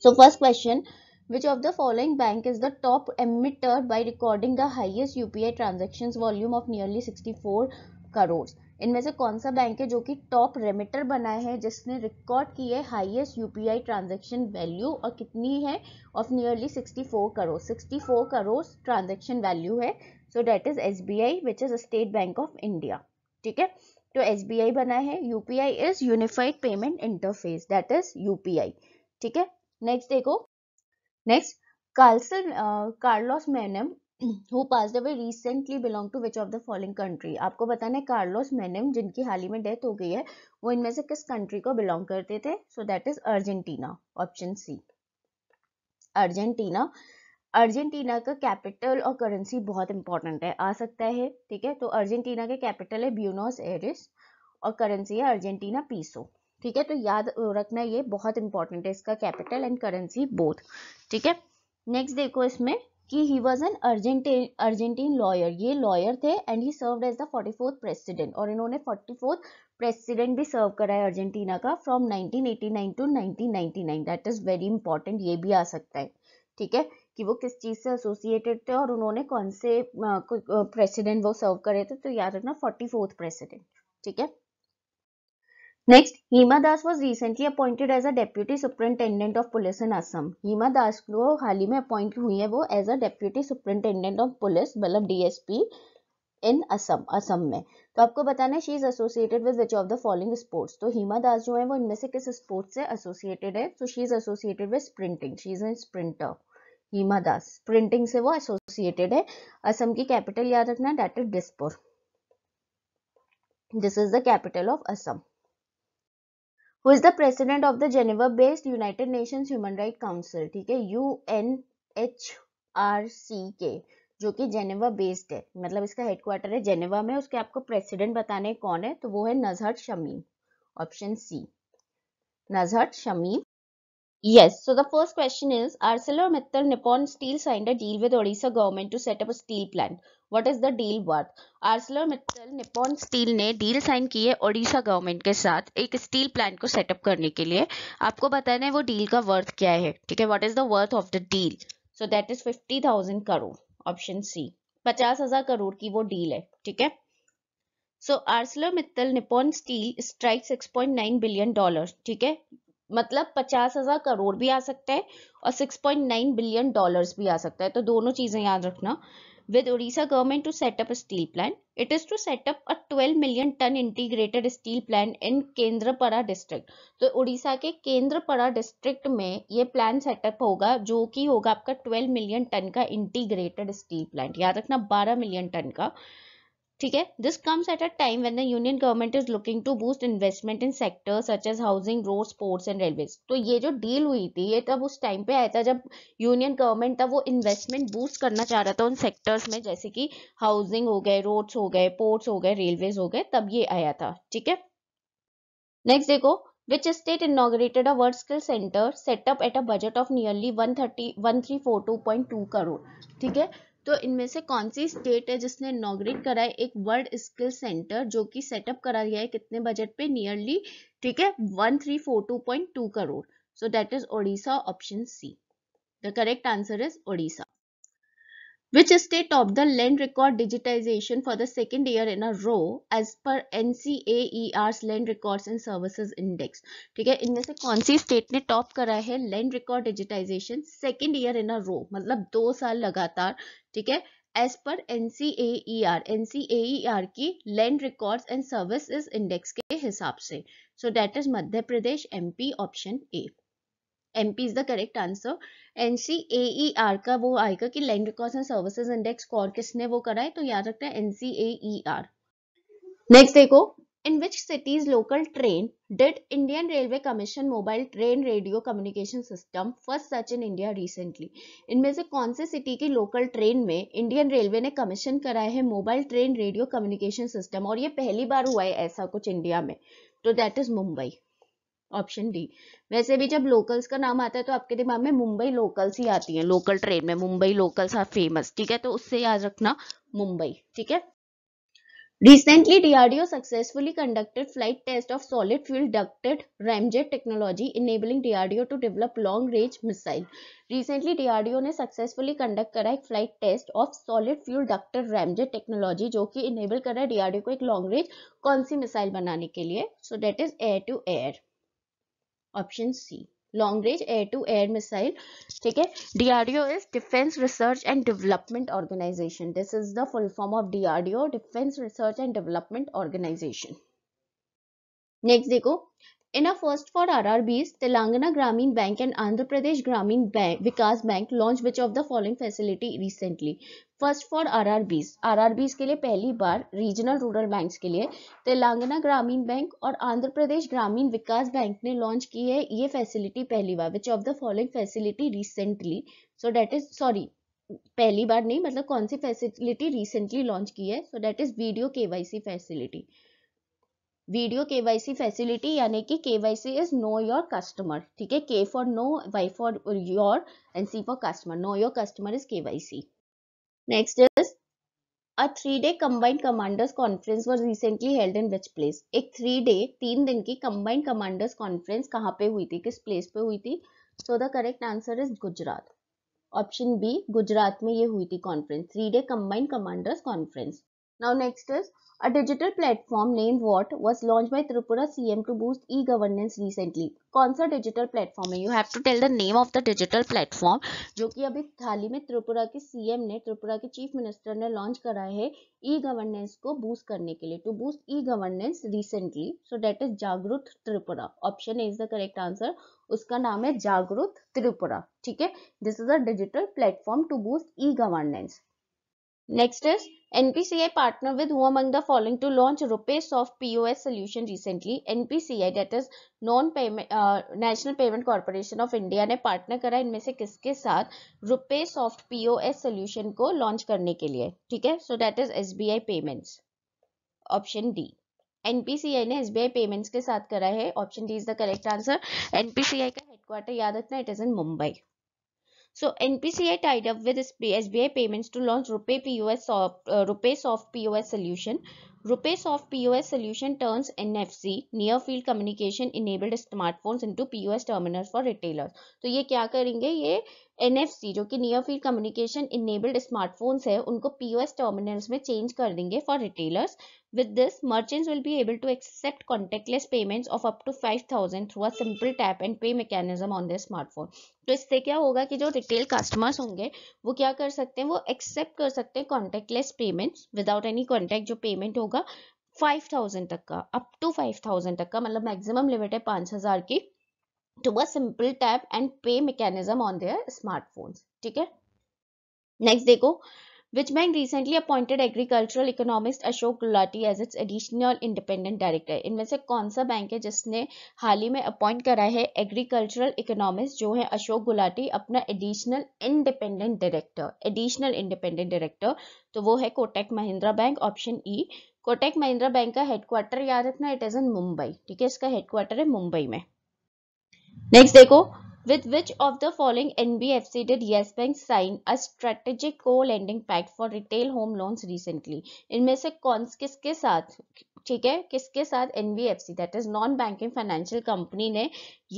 A: so first question Which of the following bank is the top emitter by recording the highest UPI transactions volume of nearly 64 crores? इनमें से कौन सा बैंक है जो कि टॉप रेमिटर बना है जिसने रिकॉर्ड की है हाईएस्ट यूपीआई ट्रांजैक्शन वैल्यू और कितनी है of nearly 64 crore 64 crore transaction value है so that is S B I which is State bank of India ठीक है तो एस बी आई बना है UPI is unified payment interface that is UPI ठीक है नेक्स्ट देखो Next, Carlson, uh, Carlos Menem who passed away recently belong to which of the following country आपको बताना है कार्लोस मेनम जिनकी हाल ही में डेथ हो गई है वो इनमें से किस कंट्री को बिलोंग करते थे so that is Argentina option C Argentina Argentina का कैपिटल और करेंसी बहुत इंपॉर्टेंट है आ सकता है ठीक है तो अर्जेंटीना के कैपिटल है ब्यूनोस एरिस और करेंसी है अर्जेंटीना पीसो ठीक है तो याद रखना ये बहुत इंपॉर्टेंट है इसका कैपिटल एंड करेंसी बोथ ठीक है नेक्स्ट देखो इसमें कि he was an Argentine Argentine lawyer ये लॉयर थे and he serve as the forty fourth president और इन्होंने फोर्टी फोर्थ प्रेसिडेंट भी सर्व करा है अर्जेंटीना का from 1989 to nineteen ninety nine that is very important ये भी आ सकता है ठीक है कि वो किस चीज़ से एसोसिएटेड थे और उन्होंने कौन से प्रेसिडेंट वो सर्व करे थे तो याद रखना फोर्टी फोर्थ प्रेसिडेंट ठीक है Next, Hima Das was recently appointed as a Deputy Superintendent of Police in Assam. Hima Das को हाल ही में अपॉइंट हुई है वो as a deputy superintendent of police मतलब डीएसपी इन असम असम में तो आपको बताना है she is associated with which of the following sports तो हिमा दास जो है वो इनमें से किस स्पोर्ट्स से एसोसिएटेड है तो she is associated with sprinting she is an sprinter Hima Das sprinting से वो एसोसिएटेड है असम की कैपिटल याद रखना that is Dispur this is the capital of Assam who is the president of the Geneva based United Nations human right council ठीक है U N H R C के जो कि जेनेवा बेस्ड है मतलब इसका हेडक्वार्टर है जेनेवा में उसके आपको प्रेसिडेंट बताने कौन है तो वो है Nazhar Shamim option C Nazhat Shamim yes so the first question is ArcelorMittal Nippon Nippon steel a deal with Odisha government to set up steel plant what is the deal worth Arcelor Nippon steel ने डील साइन की है Odisha government के साथ एक steel plant को set up करने के लिए आपको बताना है वो डील का वर्थ क्या है ठीक है what is the worth of the deal so that is fifty thousand crore option C पचास हजार करोड़ की वो डील है ठीक है so Arcelor Mittal Nippon steel strike six point nine billion dollar ठीक है मतलब पचास हजार करोड़ भी आ सकता है और six point nine billion dollar भी आ सकता है तो दोनों चीजें याद रखना with Odisha government to set up a steel plant. It is to set up a 12 million ton integrated steel plant in केंद्रपड़ा district. तो उड़ीसा के केंद्रपड़ा district में ये plant setup होगा जो कि होगा आपका 12 million ton का integrated steel plant. याद रखना 12 million ton का ठीक है this comes at a time when the union government is looking to boost investment in sector such as housing road sports and railways तो ये जो डील हुई थी ये तब उस टाइम पे आया था जब यूनियन गवर्नमेंट था वो इन्वेस्टमेंट बूस्ट करना चाह रहा था उन सेक्टर्स में जैसे कि हाउसिंग हो गए रोड्स हो गए पोर्ट्स हो गए रेलवेज हो गए तब ये आया था ठीक है नेक्स्ट देखो which state a world skill centre set up at a budget of nearly one thirty one three four two point two crore ठीक है तो इनमें से कौन सी स्टेट है जिसने इनोग्रेट करा है एक वर्ल्ड स्किल सेंटर जो कि सेटअप करा गया है कितने बजट पे नियरली ठीक है one three four two point two crore so that is Odisha option C the correct answer is Odisha which state topped the land record digitization for the second year in a row as per NCAER's land records and services index ठीक है इनमें से कौन सी state ने top करा है land record digitization second year in a row मतलब दो साल लगातार ठीक है as per N C NCAER R की land record and service index के हिसाब से so that is Madhya Pradesh M P option A M P is the correct answer N C A E R का वो आएगा कि land records and services index score किसने वो करा है तो याद रखते हैं N C A E R next देखो in which cities local train did Indian Railway commission mobile train radio communication system first such in India recently इनमें से कौन से सिटी की लोकल ट्रेन में इंडियन रेलवे ने कमीशन कराया है mobile train radio communication system और ये पहली बार हुआ है ऐसा कुछ इंडिया में तो that is Mumbai option D वैसे भी जब लोकल्स का नाम आता है तो आपके दिमाग में मुंबई लोकल्स ही आती है लोकल ट्रेन में मुंबई लोकल्स आर फेमस ठीक है तो उससे याद रखना मुंबई ठीक है Recently, DRDO successfully conducted flight test of solid fuel ducted ramjet technology, enabling DRDO to develop long range missile. Recently, DRDO ने successfully conduct करा एक flight test of solid fuel ducted ramjet technology, जो कि enable कर रहा है DRDO को एक long range कौन सी मिसाइल बनाने के लिए, so that is air to air. Option C long range air to air missile ठीक है DRDO is defence research and development organisation this is the full form of DRDO defence research and development organisation next देखो In a first for RRBs, Telangana Grameen Bank and Andhra Pradesh Grameen Bank, Vikas Bank launched which of the following facility recently? First for R R R Bs R Bs के लिए पहली बार regional rural bank के लिए तेलंगाना ग्रामीण bank और आंध्र प्रदेश ग्रामीण विकास bank ने launch की है ये फैसिलिटी पहली बार which of the following facility recently so that is sorry पहली बार नहीं मतलब कौन सी फैसिलिटी रिसेंटली लॉन्च की है so that is video K Y C facility video KYC facility यानी कि KYC is know your customer ठीक है K for know Y for your and C for customer know your customer is K next is a three day combined commanders conference was recently held in which place एक three day तीन दिन की combined commanders conference कहाँ पे हुई थी किस place पे हुई थी so the correct answer is Gujarat option B Gujarat में ये हुई थी conference three day combined commanders conference Now next is a digital platform named What was launched by Tripura CM to boost e-governance recently. कौन सा digital platform है? You have to tell the name of the digital platform जो कि अभी हाल ही में त्रिपुरा के सीएम ने त्रिपुरा के चीफ मिनिस्टर ने लॉन्च करा है ई गवर्नेंस को बूस्ट करने के लिए to boost e governance recently so that is Jagruk Tripura option A is the correct answer उसका नाम है जागरूक त्रिपुरा ठीक है this is a digital platform to boost e governance Next is NPCI partner with who among the following to launch Rupee Soft POS solution recently. NPCI that is non payment national payment corporation of India ने partner करा इनमें से किसके साथ RuPay soft POS solution को launch करने के लिए ठीक है so that is S B I payments option D NPCI ने एसबीआई पेमेंट्स के साथ करा है option D is the correct answer NPCI का हेडक्वार्टर याद रखना it is in Mumbai So NPCI tied up with SBI Payments to launch Rupee POS Soft, uh, Rupee Soft POS solution. Rupee Soft POS solution turns NFC near field communication enabled smartphones into POS terminals for retailers. So, ये क्या करेंगे ये N जो कि near field communication enabled smartphones है उनको POS terminals में change कर देंगे for retailers with this merchants will be able to accept contactless payments of up to 5000 through a simple tap and pay mechanism on the smartphone तो इससे क्या होगा कि जो रिटेल कस्टमर्स होंगे वो क्या कर सकते हैं वो एक्सेप्ट कर सकते हैं contactless payments without any contact जो पेमेंट होगा 5000 तक का अप टू 5000 तक का मतलब मैक्सिमम लिमिट है 5000 की to a simple tap and pay mechanism on their smartphones ठीक है नेक्स्ट देखो which bank recently appointed agricultural economist Ashok Gulati as its additional independent director इनमें से कौन सा बैंक है जिसने हाल ही में अपॉइंट करा है एग्रीकल्चरल इकोनॉमिस्ट जो है अशोक गुलाटी अपना additional independent director additional independent director तो वो है Kotak Mahindra bank option E Kotak Mahindra bank का हेडक्वार्टर याद रखना इट इज इन मुंबई ठीक है इसका हेडक्वार्टर है मुंबई में नेक्स्ट देखो the following N B F C did yes bank sign a strategic co-lending pact for retail home loans recently इनमें से कौन किसके साथ ठीक है किसके साथ C that is non banking financial company ने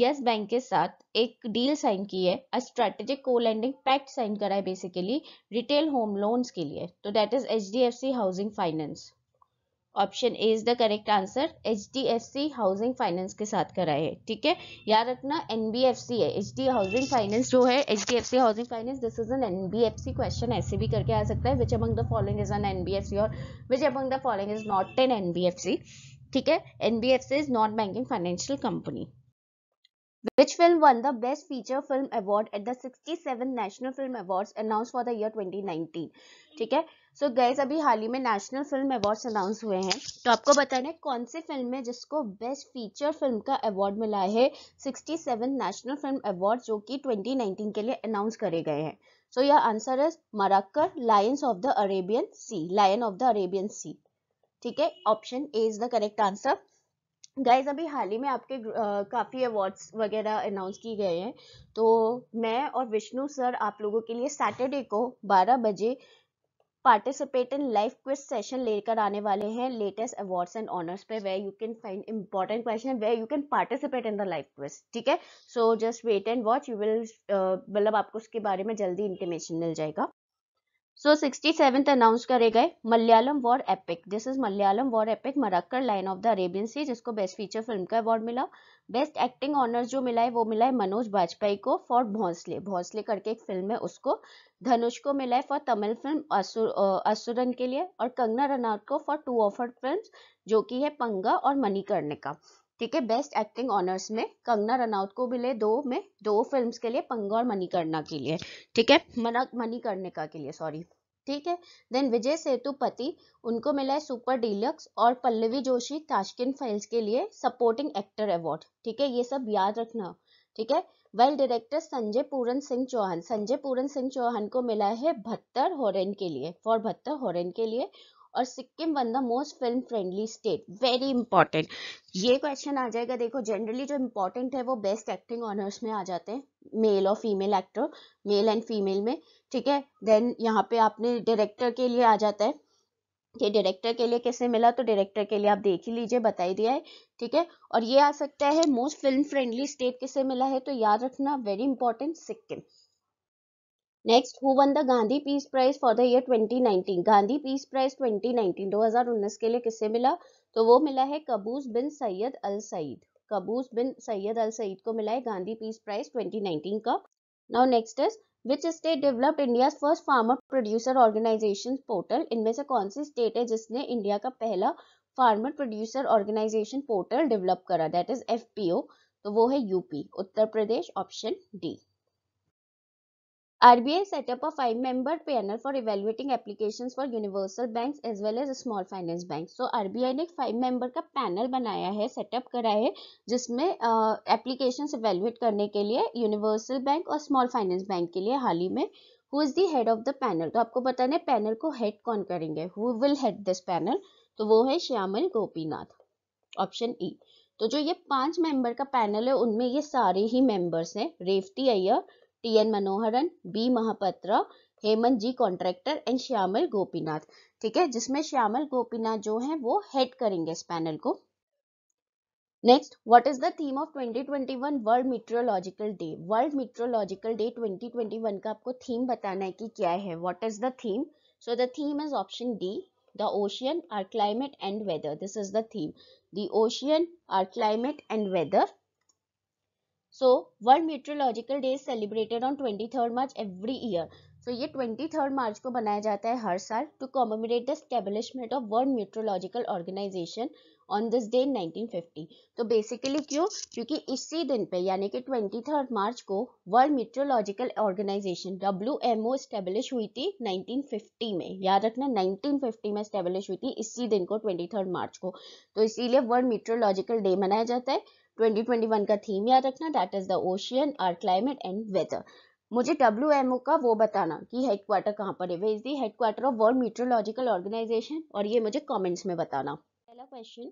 A: यस बैंक के साथ एक डील साइन की है a strategic co-lending pact sign करा है बेसिकली रिटेल होम लोन्स के लिए तो that is H housing finance option A is the correct answer H D F C housing finance के साथ कराए है ठीक है याद रखना एन बी एफ सी है एच डी हाउसिंग फाइनेंस जो है H D F C housing finance this is N N B F C question ऐसे भी करके आ सकता है which among the following is N N B F C और which among the following is not N N B F C ठीक है N B F C is not banking financial company Which film won the Best Feature Film Award at the 67th National Film Awards announced for the year 2019? ठीक है so so, gas अभी हाल ही में national film awards announce हुए हैं तो आपको बताना है कौन सी फिल्म है जिसको बेस्ट फीचर फिल्म का अवार्ड मिला है sixty seven national film award जो कि 2019 के लिए अनाउंस करे गए हैं सो यह आंसर है Marakkar lions of the Arabian sea lion of the Arabian sea ठीक है option A is the correct answer guys अभी हाल ही में आपके आ, काफ़ी अवार्ड्स वगैरह अनाउंस किए गए हैं तो मैं और विष्णु सर आप लोगों के लिए सैटरडे को 12 बजे participate in live quiz session लेकर आने वाले हैं लेटेस्ट अवार्ड्स एंड ऑनर्स पे way you can find important question way you can participate in the live quiz ठीक है so just wait and watch you will मतलब आपको उसके बारे में जल्दी इंटीमेशन मिल जाएगा सो सिक्सटी सेवेंथ अनाउंस करे गए Malayalam war epic this is Malayalam war epic Marakkar lion of the Arabian sea जिसको बेस्ट फीचर फिल्म का अवार्ड मिला बेस्ट एक्टिंग ऑनर जो मिला है वो मिला है मनोज वाजपेयी को फॉर भोंसले भोंसले करके एक फिल्म है उसको धनुष को मिला है फॉर तमिल फिल्म असुर असुरन के लिए और कंगना रनौत को फॉर टू ऑफर फिल्म जो कि है पंगा और का ठीक है बेस्ट एक्टिंग ऑनर्स में कंगना रनौत को मिले दो में दो फिल्म्स के लिए पंगा और मणिकर्णा के लिए ठीक है मनी मणिकर्णिका के लिए सॉरी ठीक है देन विजय सेतुपति उनको मिला है सुपर डीलक्स और पल्लवी जोशी ताशकिन फाइल्स के लिए सपोर्टिंग एक्टर अवार्ड ठीक है ये सब याद रखना ठीक है वेल डायरेक्टर संजय पूरन सिंह चौहान संजय पूरन सिंह चौहान को मिला है भत्तर होरेन के लिए फॉर भत्तर होरेन के लिए और Sikkim won the most film friendly state very important ये क्वेश्चन आ जाएगा देखो जनरली जो इम्पोर्टेंट है वो बेस्ट एक्टिंग ऑनर्स में आ जाते हैं मेल और female actor male and female में ठीक है देन यहाँ पे आपने डायरेक्टर के लिए आ जाता है कि डायरेक्टर के लिए कैसे मिला तो डायरेक्टर के लिए आप देख ही लीजिए बताई दिया है ठीक है और ये आ सकता है मोस्ट फिल्म फ्रेंडली स्टेट किसे मिला है तो याद रखना very important Sikkim next who won the Gandhi peace prize for the year 2019 Gandhi peace prize 2019 2019 के लिए किसे मिला तो वो मिला है कबूस बिन सैयद अल सईद कबूस बिन सैयद अल सईद को मिला है गांधी पीस प्राइज 2019 का now next is which state developed India first farmer producer organisation portal इनमें से कौन सी स्टेट है जिसने इंडिया का पहला farmer producer organisation portal develop करा दैट इज एफ तो वो है UP Uttar Pradesh option D RBI set up a five-member panel for evaluating applications for universal banks as well as small finance banks. So RBI ने एक five member का panel बनाया है setup करा है जिसमें एप्लीकेशन uh, इवेल्युएट करने के लिए यूनिवर्सल बैंक और स्मॉल फाइनेंस बैंक के लिए हाल ही में who is the head of the panel तो आपको बताना है पैनल को हेड कौन करेंगे who will head this panel तो वो है Shyamal Gopinath option E e. तो जो ये पांच मेंबर का पैनल है उनमें ये सारे ही मेंबर्स हैं Revathy Iyer T N Manoharan B Mahapatra Hemant G Contractor and Shyamal Gopinath ठीक है जिसमें श्यामल गोपीनाथ जो है वो हेड करेंगे इस पैनल को next what is the theme of 2021 world meteorological day world meteorological day 2021 का आपको थीम बताना है कि क्या है what is the theme so the theme is option D the ocean our climate and weather this is the theme the our climate and weather weather so world meteorological Day celebrated on twenty third March every year so ये twenty third March को बनाया जाता है हर साल to commemorate the establishment of world meteorological organisation on this day 1950 तो basically क्यों क्योंकि इसी दिन पे यानी कि ट्वेंटी थर्ड मार्च को world meteorological organisation W M O establish हुई थी 1950 में याद रखना 1950 में स्टेब्लिश हुई थी इसी दिन को ट्वेंटी थर्ड मार्च को तो इसीलिए वर्ल्ड मेट्रोलॉजिकल डे मनाया जाता है 2021 का थीम याद रखना that is the ocean our climate and weather मुझे डब्ल्यू एम ओ का वो बताना कि हेड क्वार्टर कहाँ पर है where is the quarter of world meteorological organisation और ये मुझे कमेंट्स में बताना पहला क्वेश्चन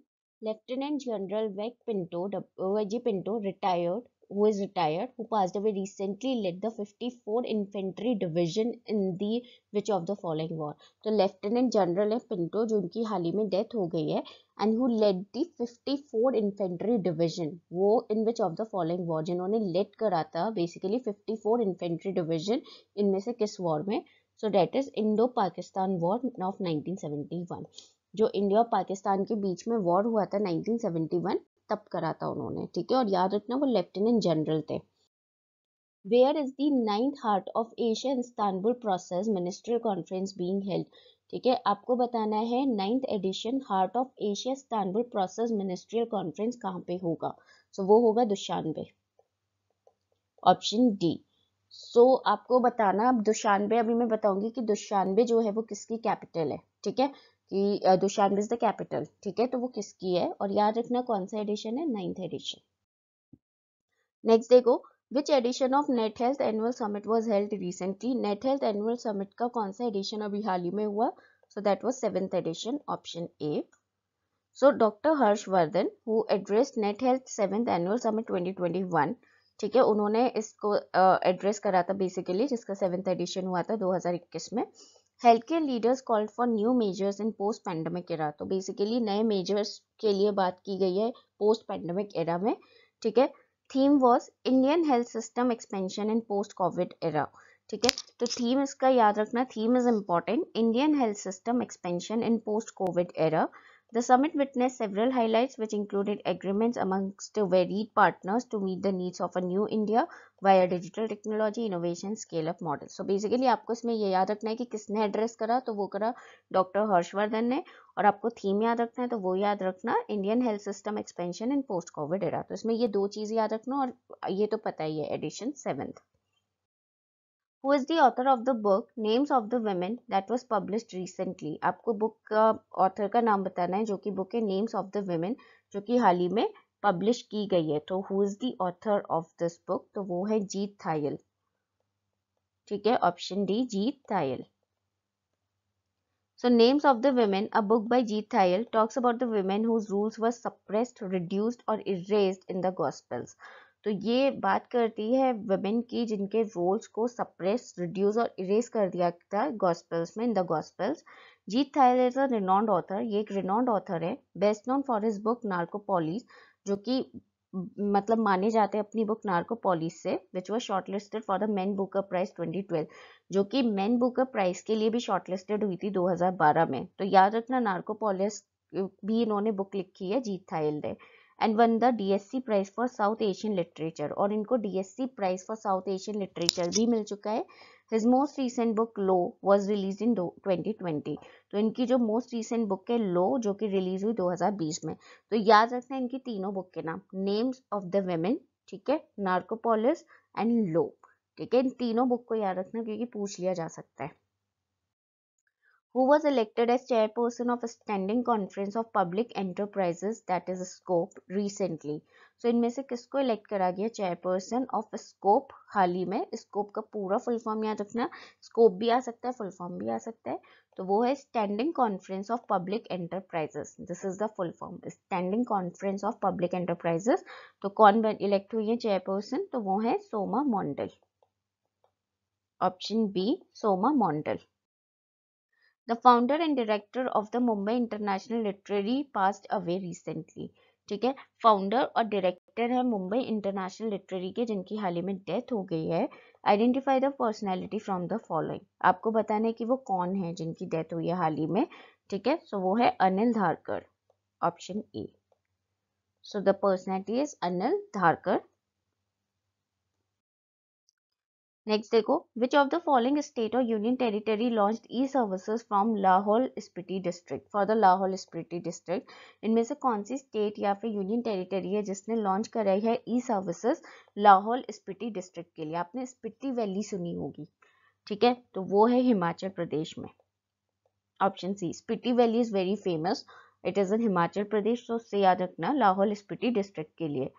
A: लेफ्टिनेंट जनरल वेग Pinto W G Pinto retired who is retired, who passed away recently, led the 54 Infantry Division in the which of the following war? तो lieutenant general है पिंटो जिनकी हाल ही में डेथ हो गई है and who led the 54 infantry division वो in which of the following war जिन्होंने लेड करा था बेसिकली 54 इन्फेंट्री डिवीजन इनमें से किस वॉर में so that is Indo Pakistan war of 1971 जो इंडिया और पाकिस्तान के बीच में वॉर हुआ था 1971 तब करा था उन्होंने ठीक है और याद रखना वो लेफ्टिनेंट जनरल थे where is the ninth heart of Asia Istanbul process ministerial conference being held ठीक है आपको बताना है ninth edition heart of Asia Istanbul process ministerial conference कहाँ पे होगा सो so, वो होगा दुशानबे ऑप्शन डी सो आपको बताना अब दुशानबे अभी मैं बताऊंगी कि दुशानबे जो है वो किसकी कैपिटल है ठीक है कि दुशांब इज द कैपिटल ठीक है तो वो किसकी है और याद रखना कौन सा एडिशन है नाइन्थ एडिशन नेक्स्ट देखो which edition of net health annual summit was health recently net health annual summit का कौन सा एडिशन अभी हाल ही में हुआ so that was seventh edition option A so doctor Harshvardhan who address net health seventh annual summit 2021 ठीक है उन्होंने इसको एड्रेस uh, करा था बेसिकली जिसका सेवेंथ एडिशन हुआ था 2021 में care leaders called for new measures in post pandemic era तो बेसिकली नए मेजर्स के लिए बात की गई है पोस्ट पैंडमिक एरा में ठीक है theme was Indian health system expansion in post Covid era ठीक है तो थीम इसका याद रखना theme is important Indian health system expansion in post Covid era The summit witnessed several highlights, which included agreements amongst the varied partners to meet the needs of a new India via digital technology, innovation, scale up model. So basically आपको इसमें ये याद रखना है कि किसने address करा तो वो करा डॉक्टर हर्षवर्धन ने और आपको थीम याद रखना है तो वो याद रखना Indian health system expansion in post Covid era तो इसमें ये दो चीज़ याद रखना और ये तो पता ही है edition seventh who is the author of the book Names of the Women that was published recently. आपको बुक का ऑथर का नाम बताना है जो कि बुक है नेम्स ऑफ द वेमेन जो कि हाल ही में पब्लिश की गई है तो who is the author of this book तो वो है जीत थायल ठीक है option D Jeet Thayil So, Names of the Women, a book by G. Thiel, talks about the women whose rules were suppressed, reduced, or erased in the Gospels. तो ये बात करती है वेमेन की जिनके रोल्स को सप्रेस रिड्यूस और इरेज कर दिया था गॉस्पल्स में in the gospels Jeet Thayil is a renowned author ये एक रिनॉन्ड ऑथर है best known for his book Narcopolis जो कि मतलब माने जाते हैं अपनी बुक नार्को पॉलिस से which was shortlisted for the Man Booker prize 2012 जो कि मैन बुकर प्राइज के लिए भी शॉर्टलिस्टेड हुई थी 2012 में तो याद रखना नार्को पॉलिस भी इन्होंने बुक लिखी है जीत थाइल ने and won the DSC prize for South Asian literature और इनको DSC prize for South Asian literature भी मिल चुका है his most recent book Low was release in twenty तो इनकी जो मोस्ट रिसेंट बुक है लो जो कि रिलीज हुई दो हजार बीस में तो याद रखना इनकी तीनों बुक के नाम नेम्स ऑफ द वेमेन ठीक है नार्कोपोलिस एंड लो ठीक है इन तीनों बुक को याद रखना क्योंकि पूछ लिया जा सकता है who was elected as chairperson of a standing conference of public enterprises that is scope recently so so, इनमें से किसको इलेक्ट करा गया चेयरपर्सन ऑफ स्कोप हाल ही में स्कोप का पूरा फुल फॉर्म याद रखना स्कोप भी आ सकता है फुल फॉर्म भी आ सकता है तो वो है standing conference of public enterprises this is the full form standing conference of public enterprises तो कौन इलेक्ट हुई है चेयरपर्सन तो वो है Soma Mondal option B Soma Mondal The founder and director of the Mumbai International Literary passed away recently. ठीक है founder और डायरेक्टर है मुंबई इंटरनेशनल लिटरेरी के जिनकी हाल ही में डेथ हो गई है identify the personality from the following आपको बताना है कि वो कौन है जिनकी डेथ हुई है हाल ही में ठीक है सो वो है Anil Dharker option A so the personality is Anil Dharker next देखो which of the following state और union territory launch E service from Lahaul Spiti district for the Lahaul Spiti district इनमें से कौन सी स्टेट या फिर यूनियन टेरिटरी है जिसने लॉन्च कराई है E service Lahaul Spiti district के लिए आपने स्पिटी वैली सुनी होगी ठीक है तो वो है हिमाचल प्रदेश में option C Spiti valley is very famous it is in Himachal Pradesh तो उससे याद रखना लाहौल स्पिटी डिस्ट्रिक्ट के लिए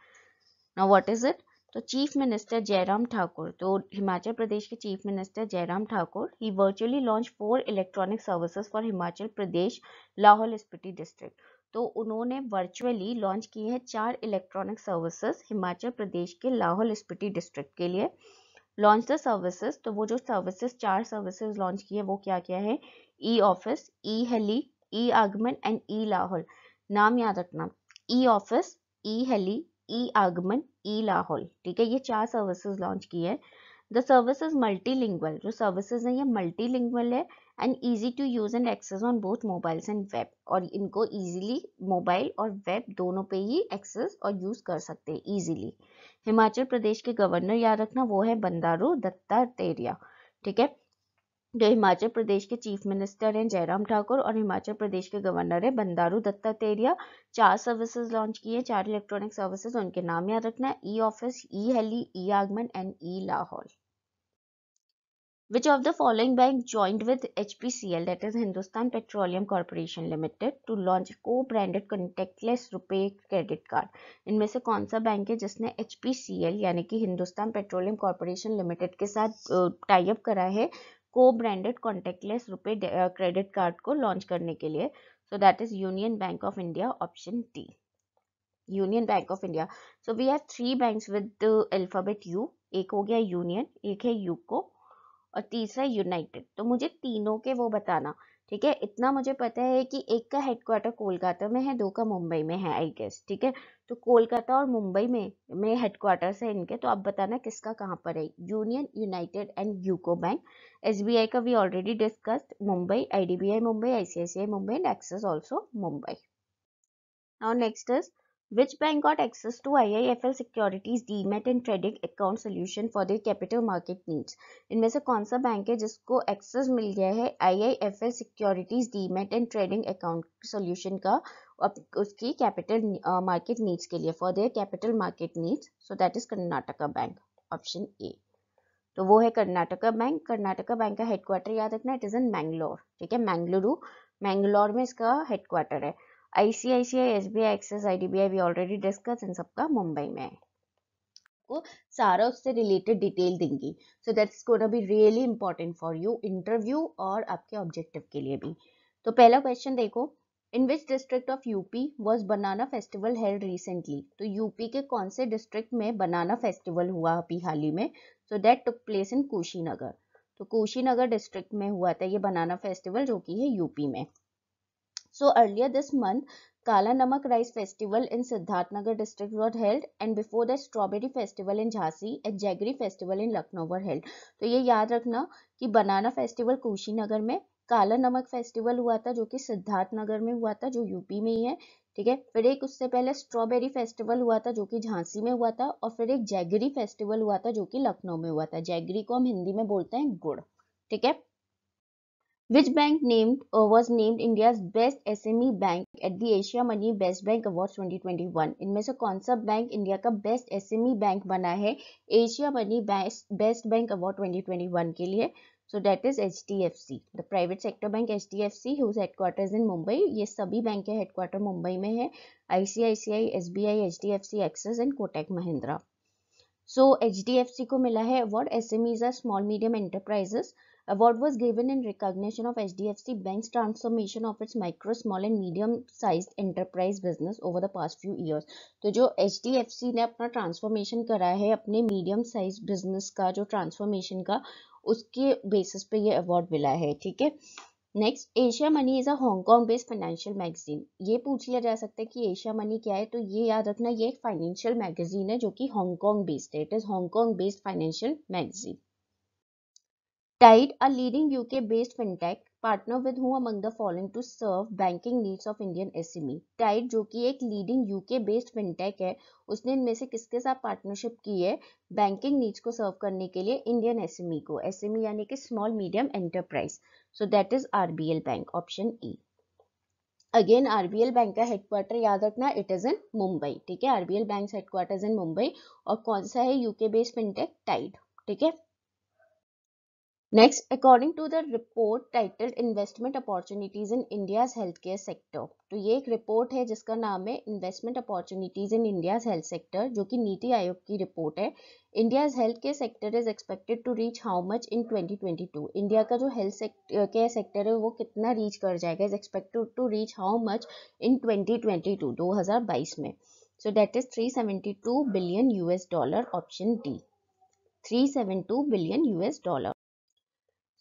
A: ना वॉट इज इट तो चीफ मिनिस्टर जयराम ठाकुर तो हिमाचल प्रदेश के चीफ मिनिस्टर जयराम ठाकुर ही virtually launch four electronic services for Himachal Pradesh Lahaul Spiti district तो उन्होंने वर्चुअली लॉन्च की है चार इलेक्ट्रॉनिक सर्विसेज हिमाचल प्रदेश के लाहौल स्पीति डिस्ट्रिक्ट के लिए लॉन्च द सर्विसेज तो वो जो सर्विसेज चार सर्विसेज लॉन्च की है वो क्या क्या है e office e heli E Aagman and E Lahaul नाम याद रखना e office e heli E आगमन ई लाहौल ठीक है ये चार सर्विसेज लॉन्च की है द सर्विसेज मल्टीलिंगुअल जो सर्विसेज हैं ये मल्टीलिंगुअल है and easy to use and access on both mobiles and web और इनको ईजिली मोबाइल और वेब दोनों पे ही एक्सेस और यूज़ कर सकते हैं ईजिली हिमाचल प्रदेश के गवर्नर याद रखना वो है बंदारू दत्ता तेरिया ठीक है जो हिमाचल प्रदेश के चीफ मिनिस्टर हैं जयराम ठाकुर और हिमाचल प्रदेश के गवर्नर है बंदारू दत्तात्रेय चार सर्विसेज लॉन्च किए है चार इलेक्ट्रॉनिक सर्विसेज उनके नाम याद रखना है e office e heli E Aagman and E Lahaul Which of the following bank joined with HPCL, that is Hindustan Petroleum Corporation Limited, to launch co-branded contactless RuPay credit card इनमें से कौन सा बैंक है जिसने एच पी सी एल यानी कि Hindustan petroleum corporation limited के साथ टाइप करा है Uh, को ब्रांडेड कॉन्टेक्टलेस रुपए क्रेडिट कार्ड को लॉन्च करने के लिए so that is union bank of India option D union bank of India so we have three banks with alphabet U एक हो गया यूनियन एक है यूको और तीसरा यूनाइटेड तो मुझे तीनों के वो बताना ठीक है इतना मुझे पता है कि एक का हेडक्वार्टर कोलकाता में है दो का मुंबई में है आई गेस ठीक है तो कोलकाता और मुंबई में में हेडक्वार्टर्स है इनके तो आप बताना किसका कहाँ पर है union united and UCO bank SBI का we already discussed Mumbai IDBI Mumbai ICICI Mumbai and Axis also Mumbai और next is Which bank got access to IIFL Securities demat and trading account solution for their capital market needs इनमें से कौन सा bank है जिसको access मिल गया है IIFL Securities demat and trading account solution का उसकी कैपिटल मार्केट नीड्स के लिए for their capital market needs so that is Karnataka bank option A तो वो है कर्नाटका बैंक कर्नाटका बैंक का हेडक्वार्टर याद रखना इट इज़ इन मैंगलोर ठीक है मैंगलुरु मैंगलोर में इसका हेडक्वार्टर है ICICI S B I Axis I D B I we already discuss इन सबका मुंबई में को सारा उससे रिलेटेड डिटेल देंगी so that's gonna be really important for you interview और आपके ऑब्जेक्टिव के लिए भी तो पहला क्वेश्चन देखो in which district of UP was banana festival held recently तो यूपी के कौन से डिस्ट्रिक्ट में बनाना फेस्टिवल हुआ अभी हाल ही में so that took place in Kushinagar तो कुशीनगर डिस्ट्रिक्ट में हुआ था ये बनाना फेस्टिवल जो कि है यूपी में So earlier this month, Kala Namak Rice Festival in Siddharthnagar district was held and before that Strawberry Festival in Jhansi and Jaggery Festival in Lucknow were held. तो ये याद रखना कि बनाना फेस्टिवल कुशीनगर में काला नमक फेस्टिवल हुआ था जो कि सिद्धार्थनगर में हुआ था जो यूपी में ही है ठीक है फिर एक उससे पहले स्ट्रॉबेरी फेस्टिवल हुआ था जो कि झांसी में हुआ था और फिर एक जैगरी फेस्टिवल हुआ था जो कि लखनऊ में हुआ था जैगरी को हम हिंदी में बोलते हैं गुड़ ठीक है Which bank named or uh, was named India's best SME bank at the Asia Money Best Bank Awards 2021? इनमें से कौन सा बैंक इंडिया का बेस्ट ई बैंक बना है Asia money best bank award 2021 के लिए so that is H D F C the private sector bank H D F C whose headquarter in Mumbai ये सभी बैंक के हेडक्वार्टर मुंबई में है I C I C I S B I H D F C Axis and Kotak Mahindra so H D F C को मिला है award S M Es are small medium enterprises award was given in recognition of HDFC Bank's transformation of its micro, small and medium sized enterprise business over the past few years. तो जो HDFC ने अपना transformation करा है अपने medium sized business का जो transformation का उसके basis पे ये award मिला है ठीक है next Asia money is a Hong Kong based financial magazine ये पूछ लिया जा सकता है कि एशिया मनी क्या है तो ये याद रखना ये एक फाइनेंशियल मैगजीन है जो कि हांगकॉन्ग बेस्ड है it is Hong Kong based financial magazine Tide, a leading UK-based fintech, partner with whom among the following to serve banking needs of Indian SME. Tide जो कि एक leading UK-based fintech है, उसने इनमें से किसके साथ partnership की है banking needs को serve करने के लिए Indian SME को SME यानी कि small medium enterprise. So that is RBL Bank, option E. Again RBL bank का हेडक्वार्टर याद रखना इट इज इन मुंबई ठीक है RBL bank headquarter in Mumbai और कौन सा है यूके बेस्ड फिनटेक टाइड ठीक है Next, according to the report titled Investment Opportunities in India's Healthcare Sector, तो ये एक रिपोर्ट है जिसका नाम है Investment Opportunities in India's Health Sector, जो कि नीति आयोग की रिपोर्ट है India's healthcare sector is expected to reach how much in 2022? India का जो हेल्थ केयर सेक्टर है वो कितना रीच कर जाएगा is expected to reach how much in 2022 2022 में so that is 372 billion US dollar option D 372 billion US dollar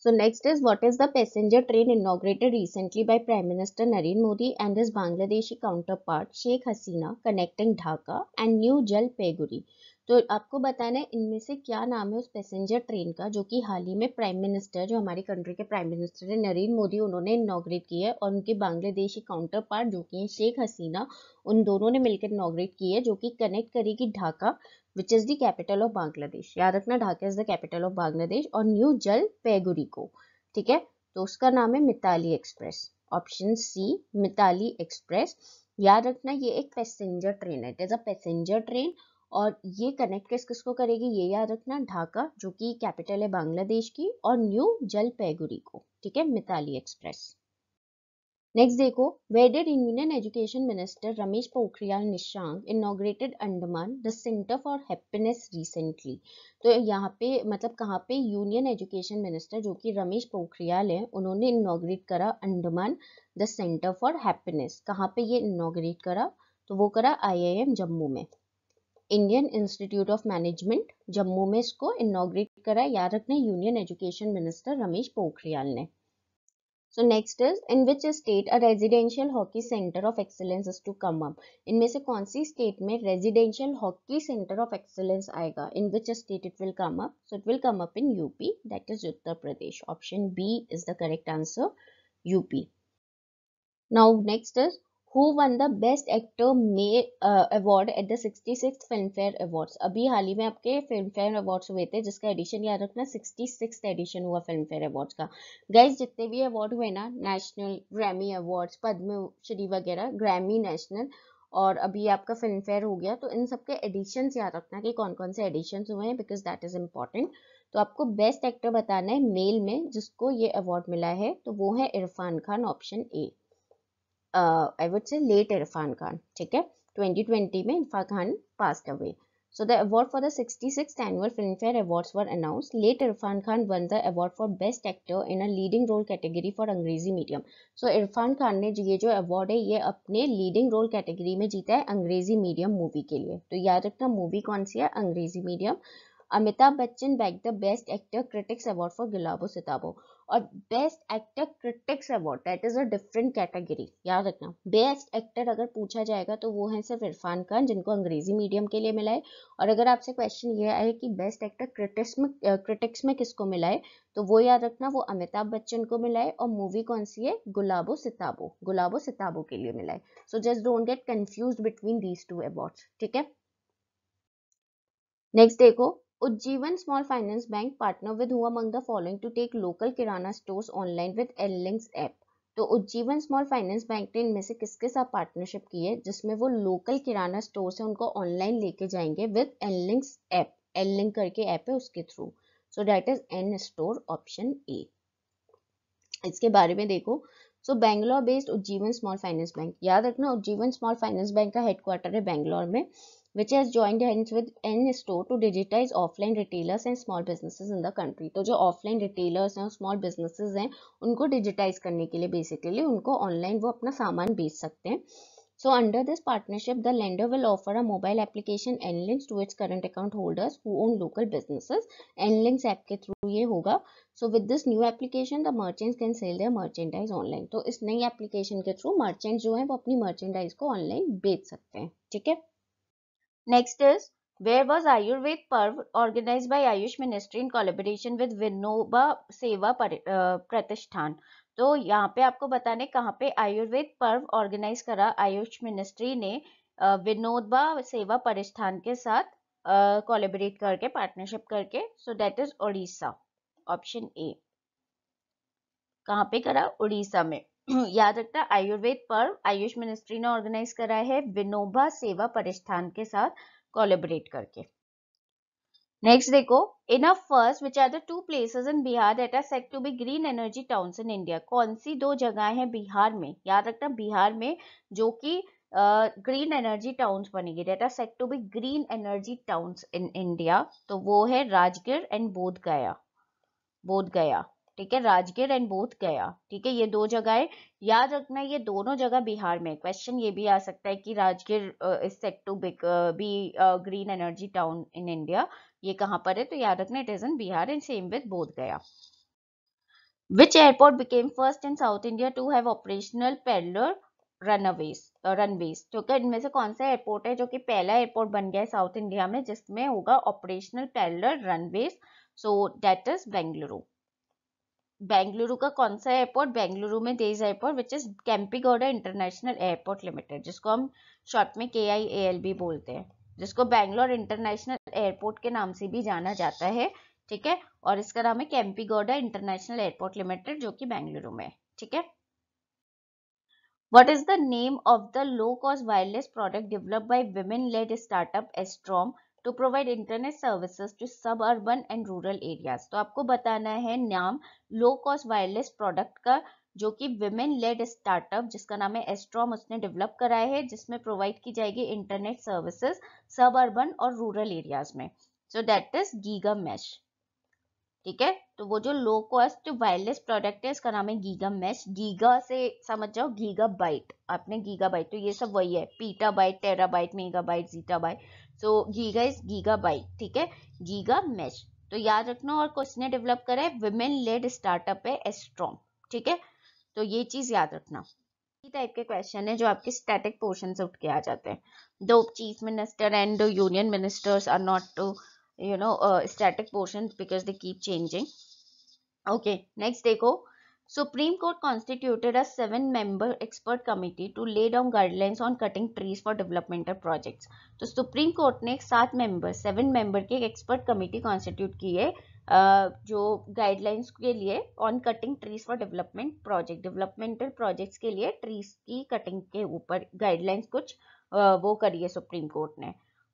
A: So next is what is the passenger train inaugurated recently by Prime Minister Narendra Modi and his Bangladeshi counterpart Sheikh Hasina connecting Dhaka and New Jalpaiguri. तो आपको बताना है इनमें से क्या नाम है उस पैसेंजर ट्रेन का जो कि हाल ही में प्राइम मिनिस्टर जो हमारी कंट्री के प्राइम मिनिस्टर है नरेंद्र मोदी उन्होंने इनाग्रेट की है और उनके बांग्लादेशी काउंटर पार्ट जो कि हैं शेख हसीना उन दोनों ने मिलकर इनाग्रेट की है जो कि कनेक्ट करेगी Dhaka which is the capital of Bangladesh याद रखना Dhaka is the capital of Bangladesh और न्यू जल पैगुरी को ठीक है तो उसका नाम है Mitali express option C Mitali express याद रखना ये एक पैसेंजर ट्रेन है it is a passenger train और ये कनेक्ट किस किस को करेगी ये याद रखना ढाका जो कि कैपिटल है बांग्लादेश की और न्यू जलपैगुड़ी को ठीक है मिताली एक्सप्रेस नेक्स्ट देखो, where did education minister Ramesh Pokhriyal Nishank Nishank Andaman Andaman the Center for Happiness तो यहाँ पे मतलब कहाँ पे यूनियन एजुकेशन मिनिस्टर जो कि रमेश पोखरियाल हैं उन्होंने इनोग्रेट करा Andaman the centre for happiness कहाँ पे ये इनोग्रेट करा तो वो करा एम जम्मू में Indian institute of management Jammu में इसको इनोग्रेट करा याद रखना union education minister Ramesh Pokhriyal ने So next is in which state a residential hockey center of excellence is to come up? In which se kaun si state mein residential hockey center of excellence aayega? In which state it will come up? So it will come up in UP, that is Uttar Pradesh. Option B is the correct answer, UP. Now next is who won the best actor male award at the sixty six Filmfare award अभी हाल ही में आपके film fair awards हुए थे जिसका edition याद रखना सिक्सटी सिक्स एडिशन हुआ फिल्म फेयर अवार्ड का गैस जितने भी अवार्ड हुए ना नेशनल ग्रामी अवार्ड्स पद्मश्री वगैरह ग्रामी नेशनल और अभी आपका फिल्म फेयर हो गया तो इन सब के एडिशन याद रखना कि कौन कौन से एडिशन हुए हैं बिकॉज दैट इज़ इम्पॉर्टेंट तो आपको बेस्ट एक्टर बताना है मेल में जिसको ये अवार्ड मिला है तो वो है Irrfan Khan option A I would say late Irrfan Khan ठीक है 2020 में Irrfan Khan pass away so the award for the 66th annual Filmfare awards were announce late Irrfan Khan won the award for best actor in a leading role category for Angrezi medium so Irrfan Khan ने ये जो award है ये अपने leading role category में जीता है Angrezi medium movie के लिए तो याद रखना मूवी कौन सी है Angrezi medium Amitabh Bachchan bagged the best actor critics award for Gulabo Sitabo और best actor critics award that is a different category याद रखना बेस्ट एक्टर अगर पूछा जाएगा तो वो है सिर्फ इरफान खान जिनको अंग्रेजी मीडियम के लिए मिला है और अगर आपसे क्वेश्चन ये आए कि बेस्ट एक्टर क्रिटिक्स में क्रिटिक्स में किसको मिला है तो वो याद रखना वो अमिताभ बच्चन को मिला है और मूवी कौन सी है गुलाबो सिताबो गुलाबो सिताबो के लिए मिला है so just don't get confuse between these two award ठीक है नेक्स्ट देखो Ujjivan Small Finance Bank partner with who among the following to take local kirana stores online with Links app? तो उज्जीवन स्मॉल फाइनेंस बैंक ने इनमें से किसके साथ partnership की है जिसमें वो लोकल किराना स्टोर से उनको ऑनलाइन लेके जाएंगे विद एनलिंक्स ऐप एनलिंक करके ऐप है उसके through so that is N store option A इसके बारे में देखो so Bangalore based Ujjivan small finance bank याद रखना उज्जीवन स्मॉल फाइनेंस बैंक का हेडक्वार्टर है बैंगलोर में which has joined hands with N Store to digitize offline retailers and small businesses in the country. तो जो offline retailers हैं small businesses हैं उनको digitize करने के लिए basically उनको online वो अपना सामान बेच सकते हैं So under this partnership, the lender will offer a mobile application Nlinks to its current account holders who own local businesses. Nlinks app ke through ye hoga So with this new application, the merchants can sell their merchandise online. to is nayi application ke through merchants jo hain wo apni merchandise ko online bech sakte hain theek hai Next is where was Ayurved Parv organized by Ayush Ministry in collaboration with Vinoba Seva uh, Pratishthan. तो यहाँ पे आपको बताने कहाँ पे आयुर्वेद पर्व organise करा Ayush ministry ने विनोदबा सेवा परिस्थान के साथ कोलेबरेट uh, करके पार्टनरशिप करके so that is Orissa option A कहाँ पे करा उड़ीसा में याद रखता आयुर्वेद पर्व आयुष मिनिस्ट्री ने ऑर्गेनाइज करा है विनोबा सेवा प्रतिष्ठान के साथ कोलेबरेट करके नेक्स्ट देखो in a first which are the two places in Bihar that are set to be green energy towns in India कौन सी दो जगह है बिहार में याद रखना बिहार में जो कि ग्रीन एनर्जी टाउन्स बनेगी that are set to be green energy towns in India तो वो है राजगीर एंड बोध गया बोध गया ठीक है राजगीर एंड बोध गया ठीक है ये दो जगह है याद रखना ये दोनों जगह बिहार में क्वेश्चन ये भी आ सकता है कि Rajgir is set to be green energy town in India ये कहाँ पर है तो याद रखना it is in Bihar and same with Bodh Gaya which airport became first in south India to have operational parallel runways runways तो क्या इनमें से कौन सा एयरपोर्ट है जो कि पहला एयरपोर्ट बन गया है साउथ इंडिया में जिसमें होगा operational parallel runways so that is Bengaluru Bengaluru का कौन सा एयरपोर्ट बेंगलुरु में there's airport which is Kempegowda international airport limited जिसको हम शॉर्ट में के आई ए एल बी बोलते हैं जिसको बैंगलोर इंटरनेशनल एयरपोर्ट के नाम से भी जाना जाता है ठीक है और इसका नाम है गौडा इंटरनेशनल एयरपोर्ट लिमिटेड जो कि बेंगलुरु में ठीक है what is the name of the low cost wireless product develop by wade startup Astrome to provide internet services to suburban and rural areas तो आपको बताना है नाम लो कॉस्ट वायरलेस प्रोडक्ट का जो कि विमेन लेड स्टार्टअप जिसका नाम है एस्ट्रॉम उसने डेवलप कराया है जिसमें प्रोवाइड की जाएगी इंटरनेट सर्विसेज सब अर्बन और रूरल एरियाज में so that is GigaMesh ठीक है तो वो जो लो कॉस्ट वायरलेस प्रोडक्ट है इसका नाम है गीगा मैश गीगा से समझ जाओ गीगा बाइट आपने गीगा बाइट तो ये सब वही है petabyte terabyte megabyte zettabyte so giga is giga bike ठीक है गीगा मैच तो याद रखना और क्वेश्चन डेवलप करा है विमेन लेड स्टार्टअप है एस्ट्रॉम ठीक है तो ये चीज याद रखना टाइप के क्वेश्चन है जो आपके स्टैटिक पोर्शन से उठ के आ जाते हैं दो chief minister and union ministers are not to you know static portion because they keep changing okay next देखो Supreme Court constituted a seven-member expert committee to lay down guidelines on cutting trees for developmental projects. तो Supreme Court ने एक सात member seven member की एक expert committee constitute की है जो गाइडलाइंस के लिए on cutting trees for development project developmental projects के लिए ट्रीज की कटिंग के ऊपर गाइडलाइंस कुछ वो करी है सुप्रीम कोर्ट ने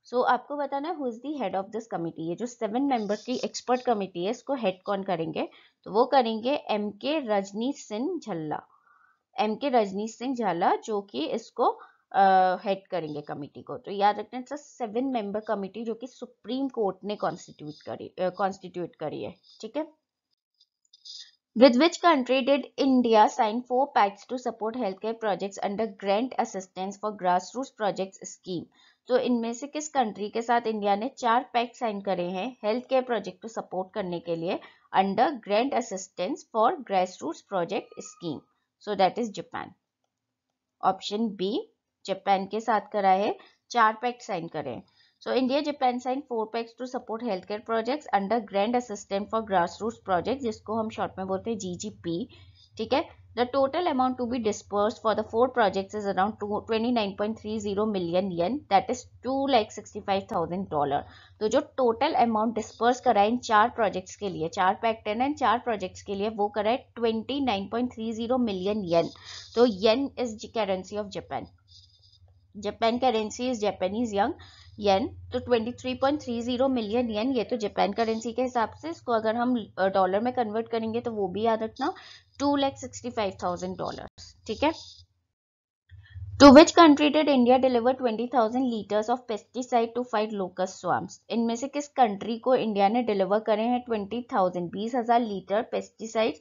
A: सो so, आपको बताना है who is the head of this committee ये जो सेवन मेंबर की एक्सपर्ट कमेटी है इसको हेड कौन करेंगे तो वो करेंगे एम के रजनी सिंह झल्ला एम के रजनी सिंह झाला जो कि इसको हेड uh, करेंगे कमेटी को तो याद रखना इट्स सेवन मेंबर कमेटी जो कि सुप्रीम कोर्ट ने कॉन्स्टिट्यूट करी कॉन्स्टिट्यूट uh, करी है ठीक है With which country did India sign four pacts to support healthcare projects under Grant Assistance for Grassroots Projects Scheme? तो इनमें से किस कंट्री के साथ इंडिया ने चार पैक्ट साइन करे हैं हेल्थ केयर प्रोजेक्ट को सपोर्ट करने के लिए under grant assistance for grass root project scheme so that is Japan option B Japan के साथ करा है चार पैक्ट साइन करे so India Japan sign four pacts to support health care project under grant assistant for grass root project जिसको हम शॉर्ट में बोलते हैं जी ठीक है the total amount to be disperse for the four projects is around twenty nine point three zero million yen that is two lakh sixty five thousand dollar तो जो टोटल अमाउंट डिस्पर्स कराए इन चार प्रोजेक्ट्स के लिए चार pectin and चार projects के लिए वो कराए twenty nine point three zero million yen तो yen is currency of Japan Japan currency is Japanese young yen तो 23.30 मिलियन येन ये तो जापान करेंसी के हिसाब से इसको अगर हम डॉलर में कन्वर्ट करेंगे तो वो भी याद रखना two lakh sixty five thousand dollar ठीक है which country country India deliver twenty 20,000 litres of pesticide to fight locust स्वाम्प इनमें से किस कंट्री को इंडिया ने डिलीवर करे हैं 20,000 20,000 लीटर पेस्टिसाइड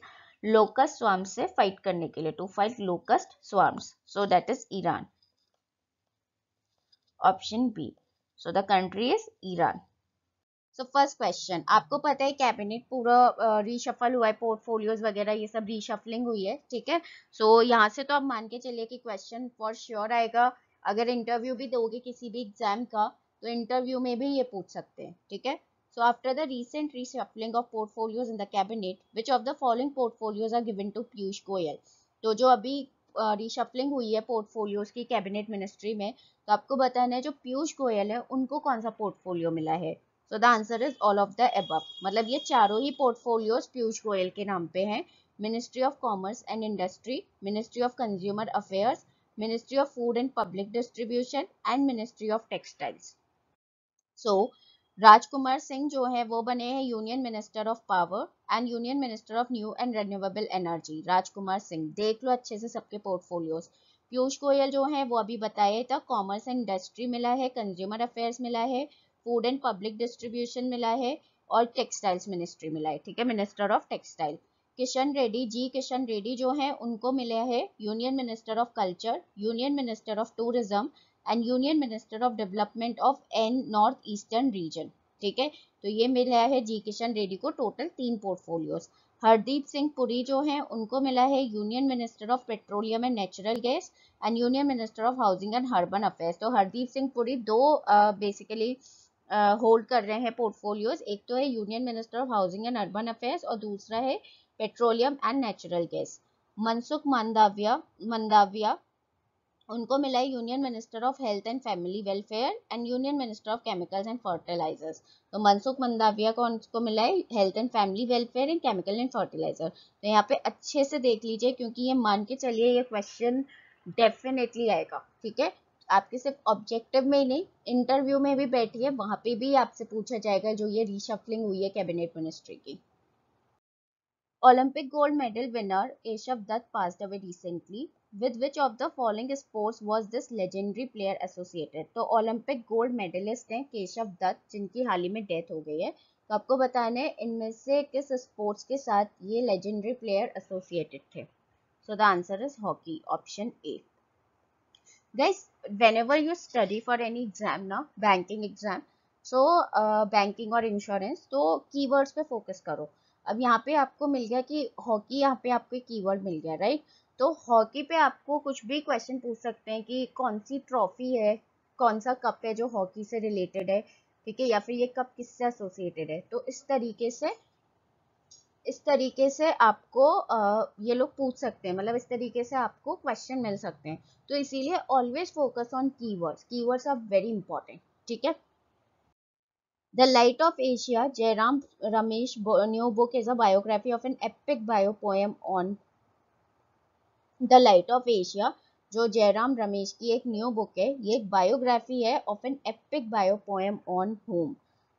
A: लोकस स्वाम से फाइट करने के लिए to fight locust swarms so that is Iran option B so the country is Iran so first question आपको पता है कैबिनेट पूरा रीशफल हुआ है पोर्टफोलियोज वगैरह ये सब रीशफलिंग हुई है ठीक है सो so, यहाँ से तो आप मान के चलिए कि क्वेश्चन फॉर श्योर आएगा अगर इंटरव्यू भी दोगे किसी भी एग्जाम का तो इंटरव्यू में भी ये पूछ सकते हैं ठीक है so after the recent reshuffling of portfolios in the cabinet which of the following portfolios are given to Piyush Goyal तो जो अभी रिशफलिंग हुई है पोर्टफोलियोज की कैबिनेट मिनिस्ट्री में तो आपको बताना है जो पीयूष गोयल है उनको कौन सा पोर्टफोलियो मिला है so the answer is all of the above मतलब ये चारों ही पोर्टफोलियोज पीयूष गोयल के नाम पे हैं ministry of commerce and industry ministry of consumer affairs ministry of food and public distribution and ministry of textiles so Rajkumar Singh जो है वो बने हैं union minister of power and union minister of new and renewable energy Rajkumar Singh देख लो अच्छे से सबके पोर्टफोलियोज पीयूष गोयल जो है वो अभी बताए था कॉमर्स एंड इंडस्ट्री मिला है कंज्यूमर अफेयर्स मिला है फूड एंड पब्लिक डिस्ट्रीब्यूशन मिला है और टेक्सटाइल्स मिनिस्ट्री मिला है ठीक है minister of textile Kishan Reddy ji Kishan Reddy जो है उनको मिले है union minister of culture union minister of tourism and union minister of development of an north eastern region ठीक है तो ये मिला है जी किशन रेड्डी को टोटल तीन पोर्टफोलियोज हरदीप सिंह पुरी जो हैं उनको मिला है union minister of petroleum and natural gas and union minister of housing and urban affairs तो हरदीप सिंह पुरी दो बेसिकली uh, होल्ड uh, कर रहे हैं पोर्टफोलियोज एक तो है union minister of housing and urban affairs और दूसरा है petroleum and natural gas Mansukh Mandaviya Mandaviya उनको मिला है union minister of health and family welfare and union minister of chemicals and fertilizers तो मनसुख मंदाविया को उनको मिला है health and family welfare and chemical and fertilizer तो यहाँ पे अच्छे से देख लीजिए क्योंकि ये मान के चलिए ये क्वेश्चन डेफिनेटली आएगा ठीक है आपके सिर्फ ऑब्जेक्टिव में ही नहीं इंटरव्यू में भी बैठिए वहाँ पे भी आपसे पूछा जाएगा जो ये रिशफलिंग हुई है कैबिनेट मिनिस्ट्री की Olympic gold medal winner Eshav Dutt passed away recently. With which of the following sports was this legendary player associated तो ओलंपिक गोल्ड मेडलिस्ट हैं केशव दत्त जिनकी हाल ही में डेथ हो गई है तो आपको बताना है इनमें से किस स्पोर्ट्स के साथ ये लेजेंडरी प्लेयर एसोसिएटेड थे so the answer is hockey option A guys whenever you study for any exam ना बैंकिंग एग्जाम सो बैंकिंग और इंश्योरेंस तो कीवर्ड्स पे फोकस करो अब यहाँ पे आपको मिल गया कि हॉकी यहाँ पे आपको कीवर्ड मिल गया राइट तो हॉकी पे आपको कुछ भी क्वेश्चन पूछ सकते हैं कि कौन सी ट्रॉफी है कौन सा कप है जो हॉकी से रिलेटेड है ठीक है या फिर ये कप किससे एसोसिएटेड है तो इस तरीके से इस तरीके से आपको ये लोग पूछ सकते हैं मतलब इस तरीके से आपको क्वेश्चन मिल सकते हैं तो इसीलिए always focus on keywords keywords are very important ठीक है the light of Asia Jairam Ramesh new book is a biography of an epic bio poem on the light of Asia जो जयराम रमेश की एक न्यू बुक है ये एक बायोग्राफी है of an epic bio poem on home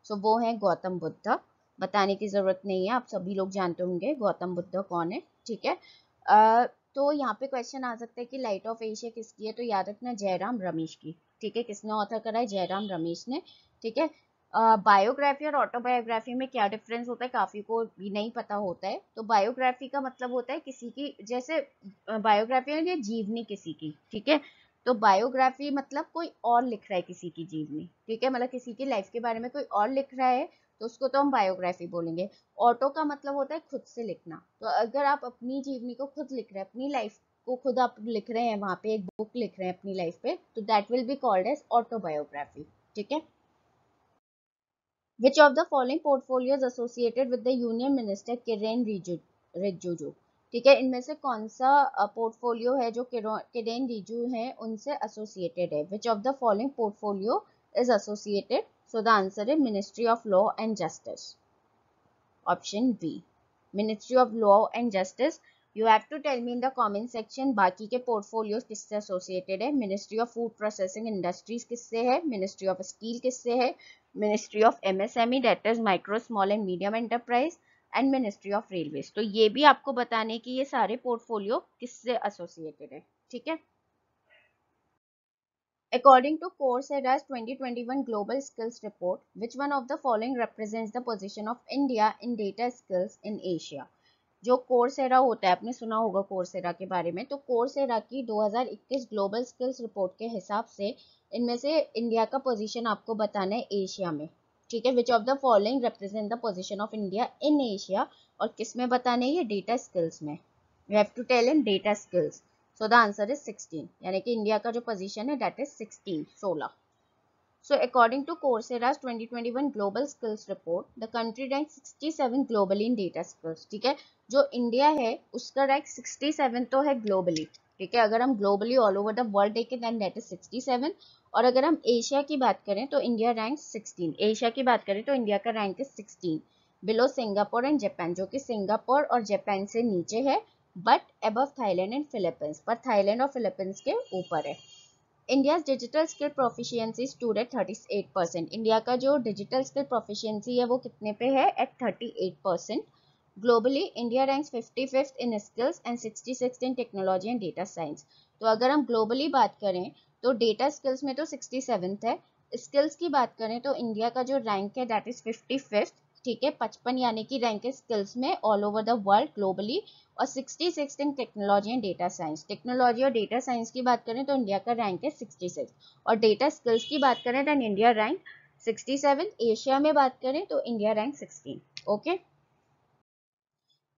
A: so वो है गौतम बुद्ध बताने की ज़रूरत नहीं है आप सभी लोग जानते होंगे गौतम बुद्ध कौन है ठीक है uh, तो यहाँ पे क्वेश्चन आ सकता है कि लाइट ऑफ एशिया किसकी है तो याद रखना जयराम रमेश की ठीक है किसने ऑथर करा है जयराम रमेश ने ठीक है बायोग्राफी और ऑटोबायोग्राफी में क्या डिफरेंस होता है काफ़ी को भी नहीं पता होता है तो बायोग्राफी का मतलब होता है किसी की जैसे बायोग्राफी है जीवनी किसी की ठीक है तो बायोग्राफी मतलब कोई और लिख रहा है किसी की जीवनी ठीक है मतलब किसी की लाइफ के बारे में कोई और लिख रहा है तो उसको तो हम बायोग्राफी बोलेंगे ऑटो का मतलब होता है खुद से लिखना तो अगर आप अपनी जीवनी को खुद लिख रहे हैं अपनी लाइफ को खुद आप लिख रहे हैं वहाँ पे एक बुक लिख रहे हैं अपनी लाइफ पे तो that will be called as autobiography ठीक है Which of the following portfolios associated with the Union Minister kiran Rijiju? ठीक है इनमें से कौन सा पोर्टफोलियो है जो किरेन रिजू है उनसे एसोसिएटेड है which of the following portfolio is associated so the answer है ministry of law and justice option B ministry of law and justice you have to tell me in the comment section बाकी के portfolios किससे associated है ministry of food processing industries किससे है ministry of steel किससे है ministry of M M S E that is micro small and medium enterprise and ministry of railways तो ये भी आपको बताने की ये सारे पोर्टफोलियो किससे एसोसिएटेड है ठीक है According to Coursera's 2021 Global Skills Report, which one of the following represents the position of India in data skills in Asia? जो कोर्सेरा होता है आपने सुना होगा कोर्सेरा के बारे में तो कोर्सेरा की 2021 ग्लोबल स्किल्स रिपोर्ट के हिसाब से इनमें से इंडिया का पोजीशन आपको बताना है एशिया में ठीक है which of the following represent the position of India in Asia और किस में बताना है ये डेटा स्किल्स में you have to tell in data skills so the answer is sixteen यानी कि इंडिया का जो पोजिशन है डेट इज सिक्सटीन सोलह So according to Coursera's 2021 Global Skills Report, the country ranked 67 globally in data skills. ठीक है जो India है उसका रैंक 67 तो है ग्लोबली ठीक है अगर हम globally all over the world देखें दैन दैट इज 67 और अगर हम एशिया की बात करें तो इंडिया रैंक 16 एशिया की बात करें तो इंडिया का rank is 16 below Singapore and Japan जो कि सिंगापुर और जापान से नीचे है but above Thailand and Philippines पर थाईलैंड और फिलीपींस के ऊपर है India digital skill proficiency stood at thirty eight percent India का जो डिजिटल स्किल प्रोफिशियंसी है वो कितने पे है at thirty eight percent globally India ranks fifty fifth in skills and sixty six in technology and data science तो अगर हम ग्लोबली बात करें तो डेटा स्किल्स में तो सिक्सटी सेवन्थ है स्किल्स की बात करें तो इंडिया का जो रैंक है दैट इज़ फिफ्टी फिफ्थ ठीक है पचपन यानी कि रैंक है स्किल्स में all over the world globally और sixty six in technology and data science technology और डेटा साइंस की बात करें तो इंडिया का रैंक है सिक्सटी सिक्स और डेटा स्किल्स की बात करें then India rank sixty seven Asia में बात करें तो India rank sixteen okay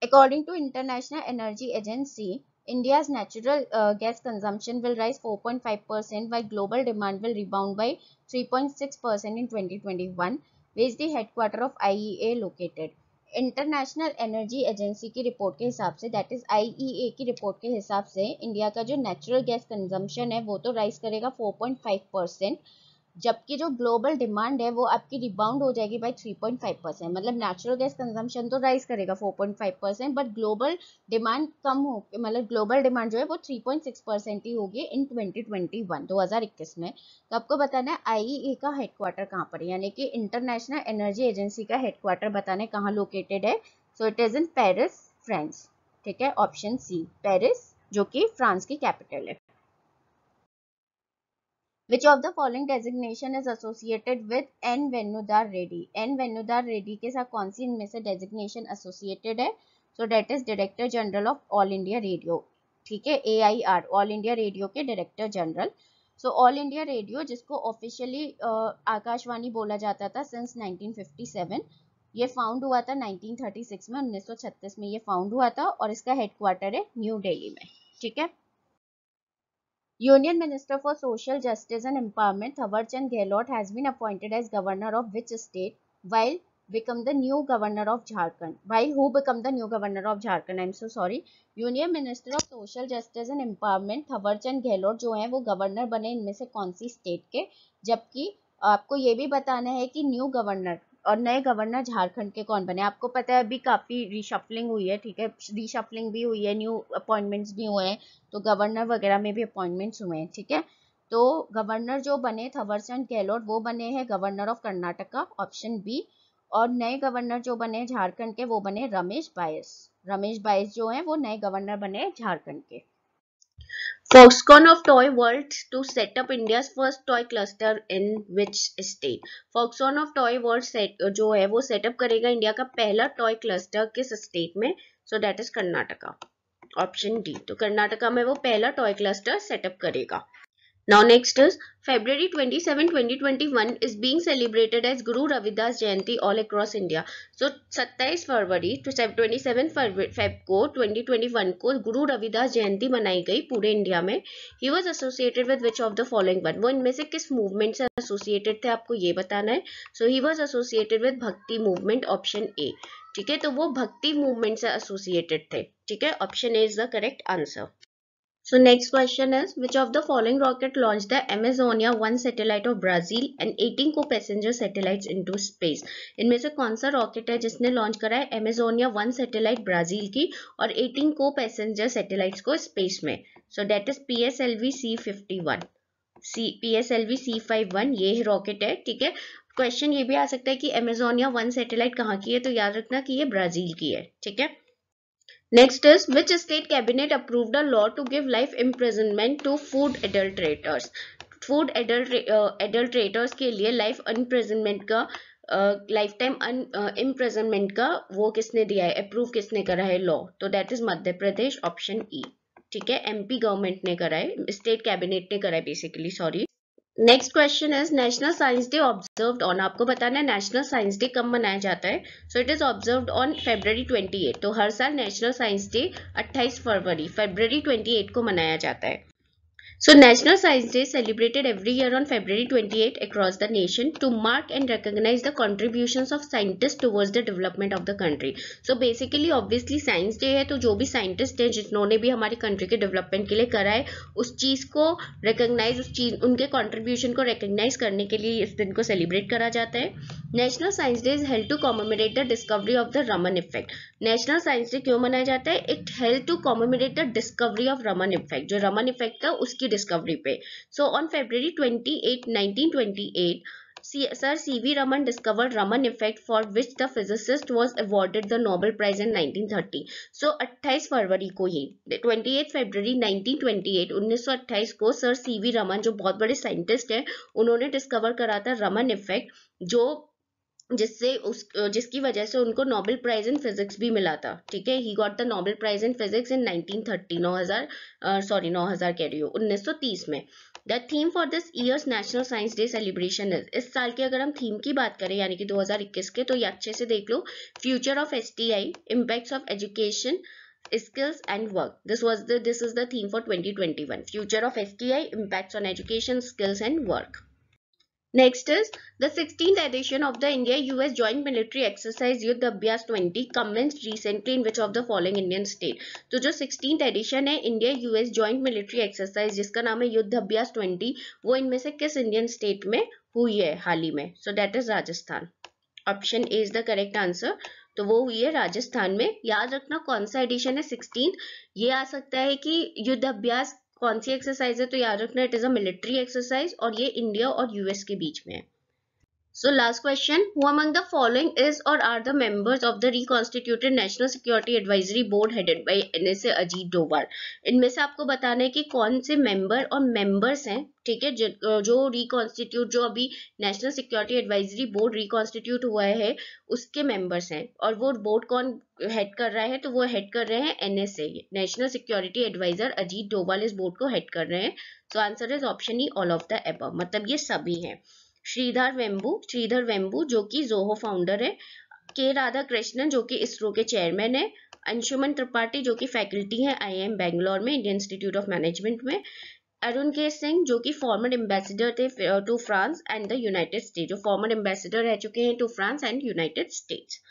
A: according to International Energy Agency India's natural uh, gas consumption will rise 4.5% while global demand will rebound by 3.6% in 2021. where is of I E A located International Energy Agency की report के हिसाब say that is I ए की report के हिसाब से India का जो natural gas consumption है वो तो राइज करेगा फोर पॉइंट फाइव परसेंट जबकि जो ग्लोबल डिमांड है वो आपकी रिबाउंड हो जाएगी बाई 3.5 परसेंट मतलब नेचुरल गैस कंजम्पशन तो राइज करेगा 4.5 परसेंट बट ग्लोबल डिमांड कम हो मतलब ग्लोबल डिमांड जो है वो 3.6 परसेंट ही होगी इन 2021 2021 में तो आपको बताना है ई e का हेडक्वार्टर कहाँ पर है यानी कि इंटरनेशनल एनर्जी एजेंसी का हेडक्वार्टर बताना है कहाँ लोकेटेड है so it is in Paris France ठीक है ऑप्शन सी पेरिस जो कि फ्रांस की कैपिटल है Which of the following designation is associated with N Venudar Reddy? N Venudar Reddy के साथ कौन सी इनमें से designation associated है So that is Director General of All India Radio. ठीक है AIR All India Radio के Director General. So All India Radio जिसको ऑफिशियली uh, आकाशवाणी बोला जाता था सिंस 1957 ये फाउंड हुआ था 1936 में 1936 में ये फाउंड हुआ था और इसका हेडक्वार्टर है न्यू दिल्ली में ठीक है Union Minister for Social Justice and Empowerment Thawarchand Gehlot has been appointed as governor of which state while become the new governor of Jharkhand. While who become the new governor of Jharkhand? I'm so sorry. Union Minister of Social Justice and Empowerment Thawarchand Gehlot jo हैं wo governor bane inme se kaun si state ke jabki aapko ye bhi batana hai ki new governor और नए governor Jharkhand के कौन बने आपको पता है अभी काफ़ी रिशफलिंग हुई है ठीक है रिशफलिंग भी हुई है न्यू अपॉइंटमेंट्स भी हुए हैं तो गवर्नर वगैरह में भी अपॉइंटमेंट्स हुए हैं ठीक है तो गवर्नर जो बने थवर चंद गहलोत वो बने हैं governor of Karnataka option B और नए गवर्नर जो बने झारखंड के वो बने रमेश बायस रमेश बायस जो हैं वो नए गवर्नर बने झारखंड के Foxconn of Toy World to set up India's first toy cluster in which state? Foxconn of Toy World set जो है वो set up करेगा इंडिया का पहला toy cluster किस state में So that is Karnataka. Option D. तो Karnataka में वो पहला toy cluster set up करेगा Now next is February 27, 2021 is being celebrated as Guru Ravidas Jayanti all across India. So 27 फरवरी टू 27 फेब को 2021 को गुरु रविदास जयंती मनाई गई पूरे इंडिया में he was associated with which of the following one वो इनमें से किस मूवमेंट से एसोसिएटेड थे आपको ये बताना है so he was associated with Bhakti movement option A ठीक है तो वो भक्ति मूवमेंट से एसोसिएटेड थे ठीक है option A is the correct answer So next question is, which of the following rocket launched the Amazonia 1 satellite of Brazil and 18 co passenger satellites into space? इनमें se kaun sa rocket hai jisne launch kara hai Amazonia 1 satellite Brazil ki aur 18 co passenger satellites ko space में? So that is PSLV C51. c pslv c51 ye वी rocket hai one ये ठीक है question ये भी आ सकता है कि एमेजोनिया वन सैटेलाइट कहाँ की है तो याद रखना कि ये ब्राजील की है ठीक है Next is which state cabinet approved a law to give life imprisonment to food adulterators? Food adulterators uh, के लिए लाइफ imprisonment का लाइफ टाइम इम्प्रेजनमेंट का वो किसने दिया है अप्रूव किसने करा है लॉ तो that is Madhya Pradesh option E e. ठीक है एमपी गवर्नमेंट ने करा है स्टेट कैबिनेट ने करा है basically sorry next question is National Science Day observe on आपको बताना है नेशनल साइंस डे कब मनाया जाता है so it is observe on February 28 तो हर साल नेशनल साइंस डे 28 फरवरी फेब्रवरी 28 को मनाया जाता है So National Science Day celebrated every year on February 28 across the nation to mark and recognize the contributions of scientists towards the development of the country. So basically obviously Science Day है तो जो भी scientist हैं जिन्होंने भी हमारी country के development के लिए करा है उस चीज़ को recognize उस चीज उनके contribution को recognize करने के लिए इस दिन को celebrate करा जाता है national science day is held to commemorate the discovery of the raman effect national science day क्यों मनाया जाता है it held to commemorate the discovery of raman effect जो raman effect था उसकी की डिस्कवरी पे so on February twenty Sir C V Raman discover Raman effect for which the physicist was awarded the Nobel Prize in 1930 thirty so अट्ठाईस फरवरी को ही twenty eight February nineteen को सर सी वी रमन जो बहुत बड़े साइंटिस्ट हैं उन्होंने डिस्कवर करा था रमन इफेक्ट जो जिससे उस जिसकी वजह से उनको नोबेल प्राइज इन फिजिक्स भी मिला था ठीक है he got the Nobel Prize in physics in 1930 नौ सॉरी 9000 कह रही हो 1930 में the theme for this years National Science Day celebration is इस साल की अगर हम थीम की बात करें यानी कि 2021 के तो ये अच्छे से देख लो future of S T I impact of education skills and work this was the this is the theme for 2021 future of sti impacts on education skills and work Next is the 16th edition of the India-US Joint Military Exercise Youth Abhyas 20 commenced recently in which of the following Indian state? तो जो 16th addition है India-US joint military exercise जिसका नाम है युद्ध अभ्यास 20 वो इनमें से किस इंडियन स्टेट में हुई है हाल ही में so that is Rajasthan option A is the correct answer तो वो हुई है राजस्थान में याद रखना कौन सा एडिशन है सिक्सटीन ये आ सकता है कि युद्ध अभ्यास कौन सी एक्सरसाइज है तो याद रखना it is a military exercise और ये इंडिया और यूएस के बीच में है so last question who among the following is or are the members of the reconstituted National Security Advisory Board headed by NSA Ajit Doval? इनमें से आपको बताना है कि कौन से मेंबर और मेंबर्स हैं ठीक है जो रिकॉन्स्टिट्यूट जो अभी National Security Advisory Board reconstitute हुआ है उसके मेंबर्स हैं और वो बोर्ड कौन हेड कर रहा है तो वो हेड कर रहे हैं NSA National Security Adviser Ajit Doval इस बोर्ड को हेड कर रहे हैं so answer is option E all of the above मतलब ये सभी हैं श्रीधर वेम्बू श्रीधर वेम्बू जो कि जोहो फाउंडर है के राधा कृष्णन जो कि इसरो के चेयरमैन है अंशुमन त्रिपाठी जो कि फैकल्टी आई आईएम बेंगलोर में इंडियन इंस्टीट्यूट ऑफ मैनेजमेंट में अरुण के सिंह जो कि फॉर्मर एम्बेसडर थे to France and the United State जो फॉर्मर एम्बेसडर रह चुके हैं to France and United States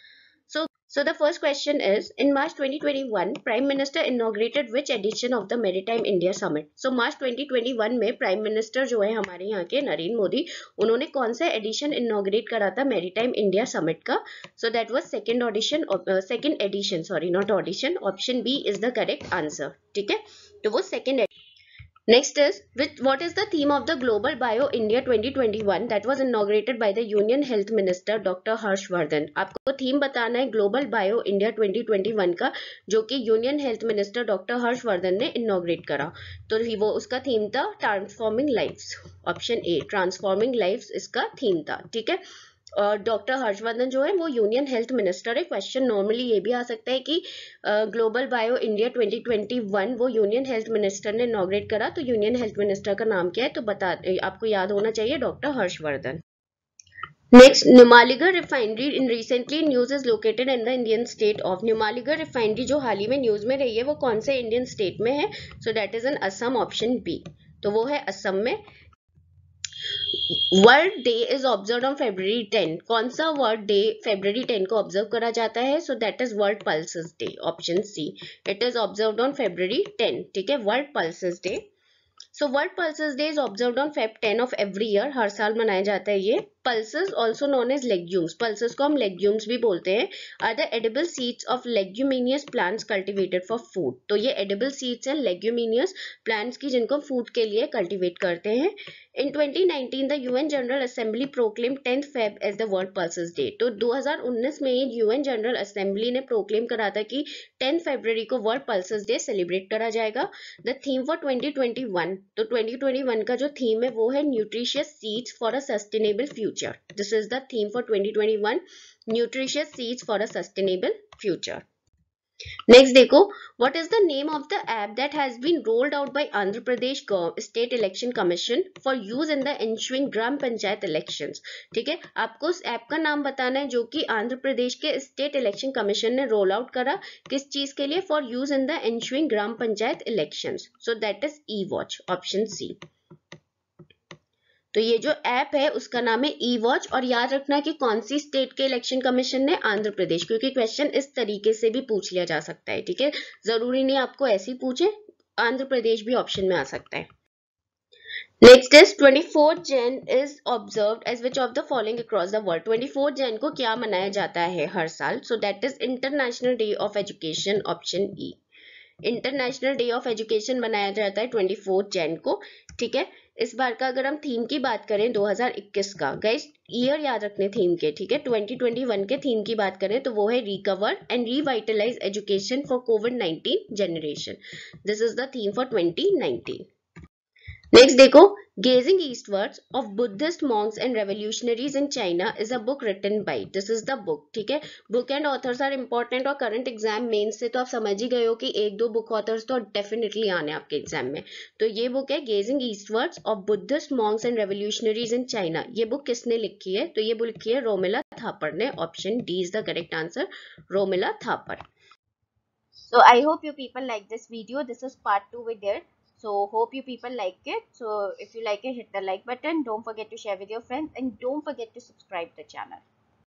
A: So the first question is, in March 2021, Prime Minister inaugurated which edition of the Maritime India Summit? So March 2021 mein Prime Minister jo hai जो है हमारे यहाँ के नरेंद्र मोदी उन्होंने कौन सा एडिशन इनोग्रेट करा था मैरीटाइम इंडिया समिट का so that was uh, second edition sorry not audition option B is the correct answer theek hai to wo second edition. Next is with what is the theme of the Global Bio India 2021 that was inaugurated by the Union Health Minister Dr. Harshvardhan. aapko theme batana hai global bio india 2021 ka का जो कि union health minister doctor ne inaugurate kara to hi wo uska theme tha transforming lives option a transforming lives iska theme tha theek hai doctor Harshvardhan जो है वो union health minister है question normally ये भी आ सकता है कि ग्लोबल बायो इंडिया 2021 वो यूनियन हेल्थ मिनिस्टर ने इनाग्रेट करा तो यूनियन हेल्थ मिनिस्टर का नाम क्या है तो बता आपको याद होना चाहिए doctor Harshvardhan next Numaligarh refinery in recently news is located in the Indian state of Numaligarh refinery जो हाल ही में न्यूज में रही है वो कौन से इंडियन स्टेट में है so that is an Assam option B तो वो है असम में world day is observe on February ten कौन सा वर्ल्ड डे फेब्रवरी टेन को ऑब्जर्व करा जाता है so that is world pulses day option C it is observe on February ten ठीक है world pulses day so world pulses day is observe on Feb ten of every year हर साल मनाया जाता है ये pulses also known as legumes pulses को हम legumes भी बोलते हैं are the edible seeds of leguminous plants cultivated for food तो ये edible seeds हैं leguminous plants की जिनको food के लिए cultivate करते हैं in 2019 the UN General Assembly proclaimed 10th Feb as the World Pulses Day तो 2019 में ये UN General Assembly ने proclaim करा था कि 10 फरवरी को वर्ल्ड पल्सेस डे सेलिब्रेट करा जाएगा द थीम फॉर 2021 तो 2021 का जो थीम है वो है nutritious seeds for a sustainable future future. This is the theme for 2021 nutritious seeds for a sustainable future. Next देखो what is the name of the app that has been rolled out by Andhra Pradesh State Election Commission for use in the ensuing gram panchayat elections ठीक है आपको उस app का नाम बताना है जो कि आंध्र प्रदेश के स्टेट इलेक्शन कमीशन ने रोल आउट करा किस चीज के लिए for use in the ensuing gram panchayat elections so that is E watch option C तो ये जो ऐप है उसका नाम है ई वॉच और याद रखना कि कौन सी स्टेट के इलेक्शन कमीशन ने आंध्र प्रदेश क्योंकि क्वेश्चन इस तरीके से भी पूछ लिया जा सकता है ठीक है जरूरी नहीं आपको ऐसे ही पूछे आंध्र प्रदेश भी ऑप्शन में आ सकता है next is 24 Jan is observed as which of the following across the world 24 Jan को क्या मनाया जाता है हर साल so that is international day of education option E international day of education मनाया जाता है 24 जैन को ठीक है इस बार का अगर हम थीम की बात करें 2021 का गैस ईयर याद रखने थीम के ठीक है 2021 के थीम की बात करें तो वो है recover and revitalise education for Covid 19 generation this is the theme for 2019 next देखो gazing eastwards of Buddhist monks and revolutionaries in China is a book written by this is the book ठीक है book and authors are important और current exam mains से तो आप समझ ही गए हो कि एक दो बुक ऑथर्स तो डेफिनेटली आने आपके एग्जाम में तो ये बुक है gazing eastwards of Buddhist monks and revolutionaries in China ये बुक किसने लिखी है तो ये बुक लिखी है रोमिला थापर ने option D is the correct answer Romila Thapar so I hope you people like this video this is part two with date so hope you people like it so if you like it hit the like button don't forget to share with your friends and don't forget to subscribe the channel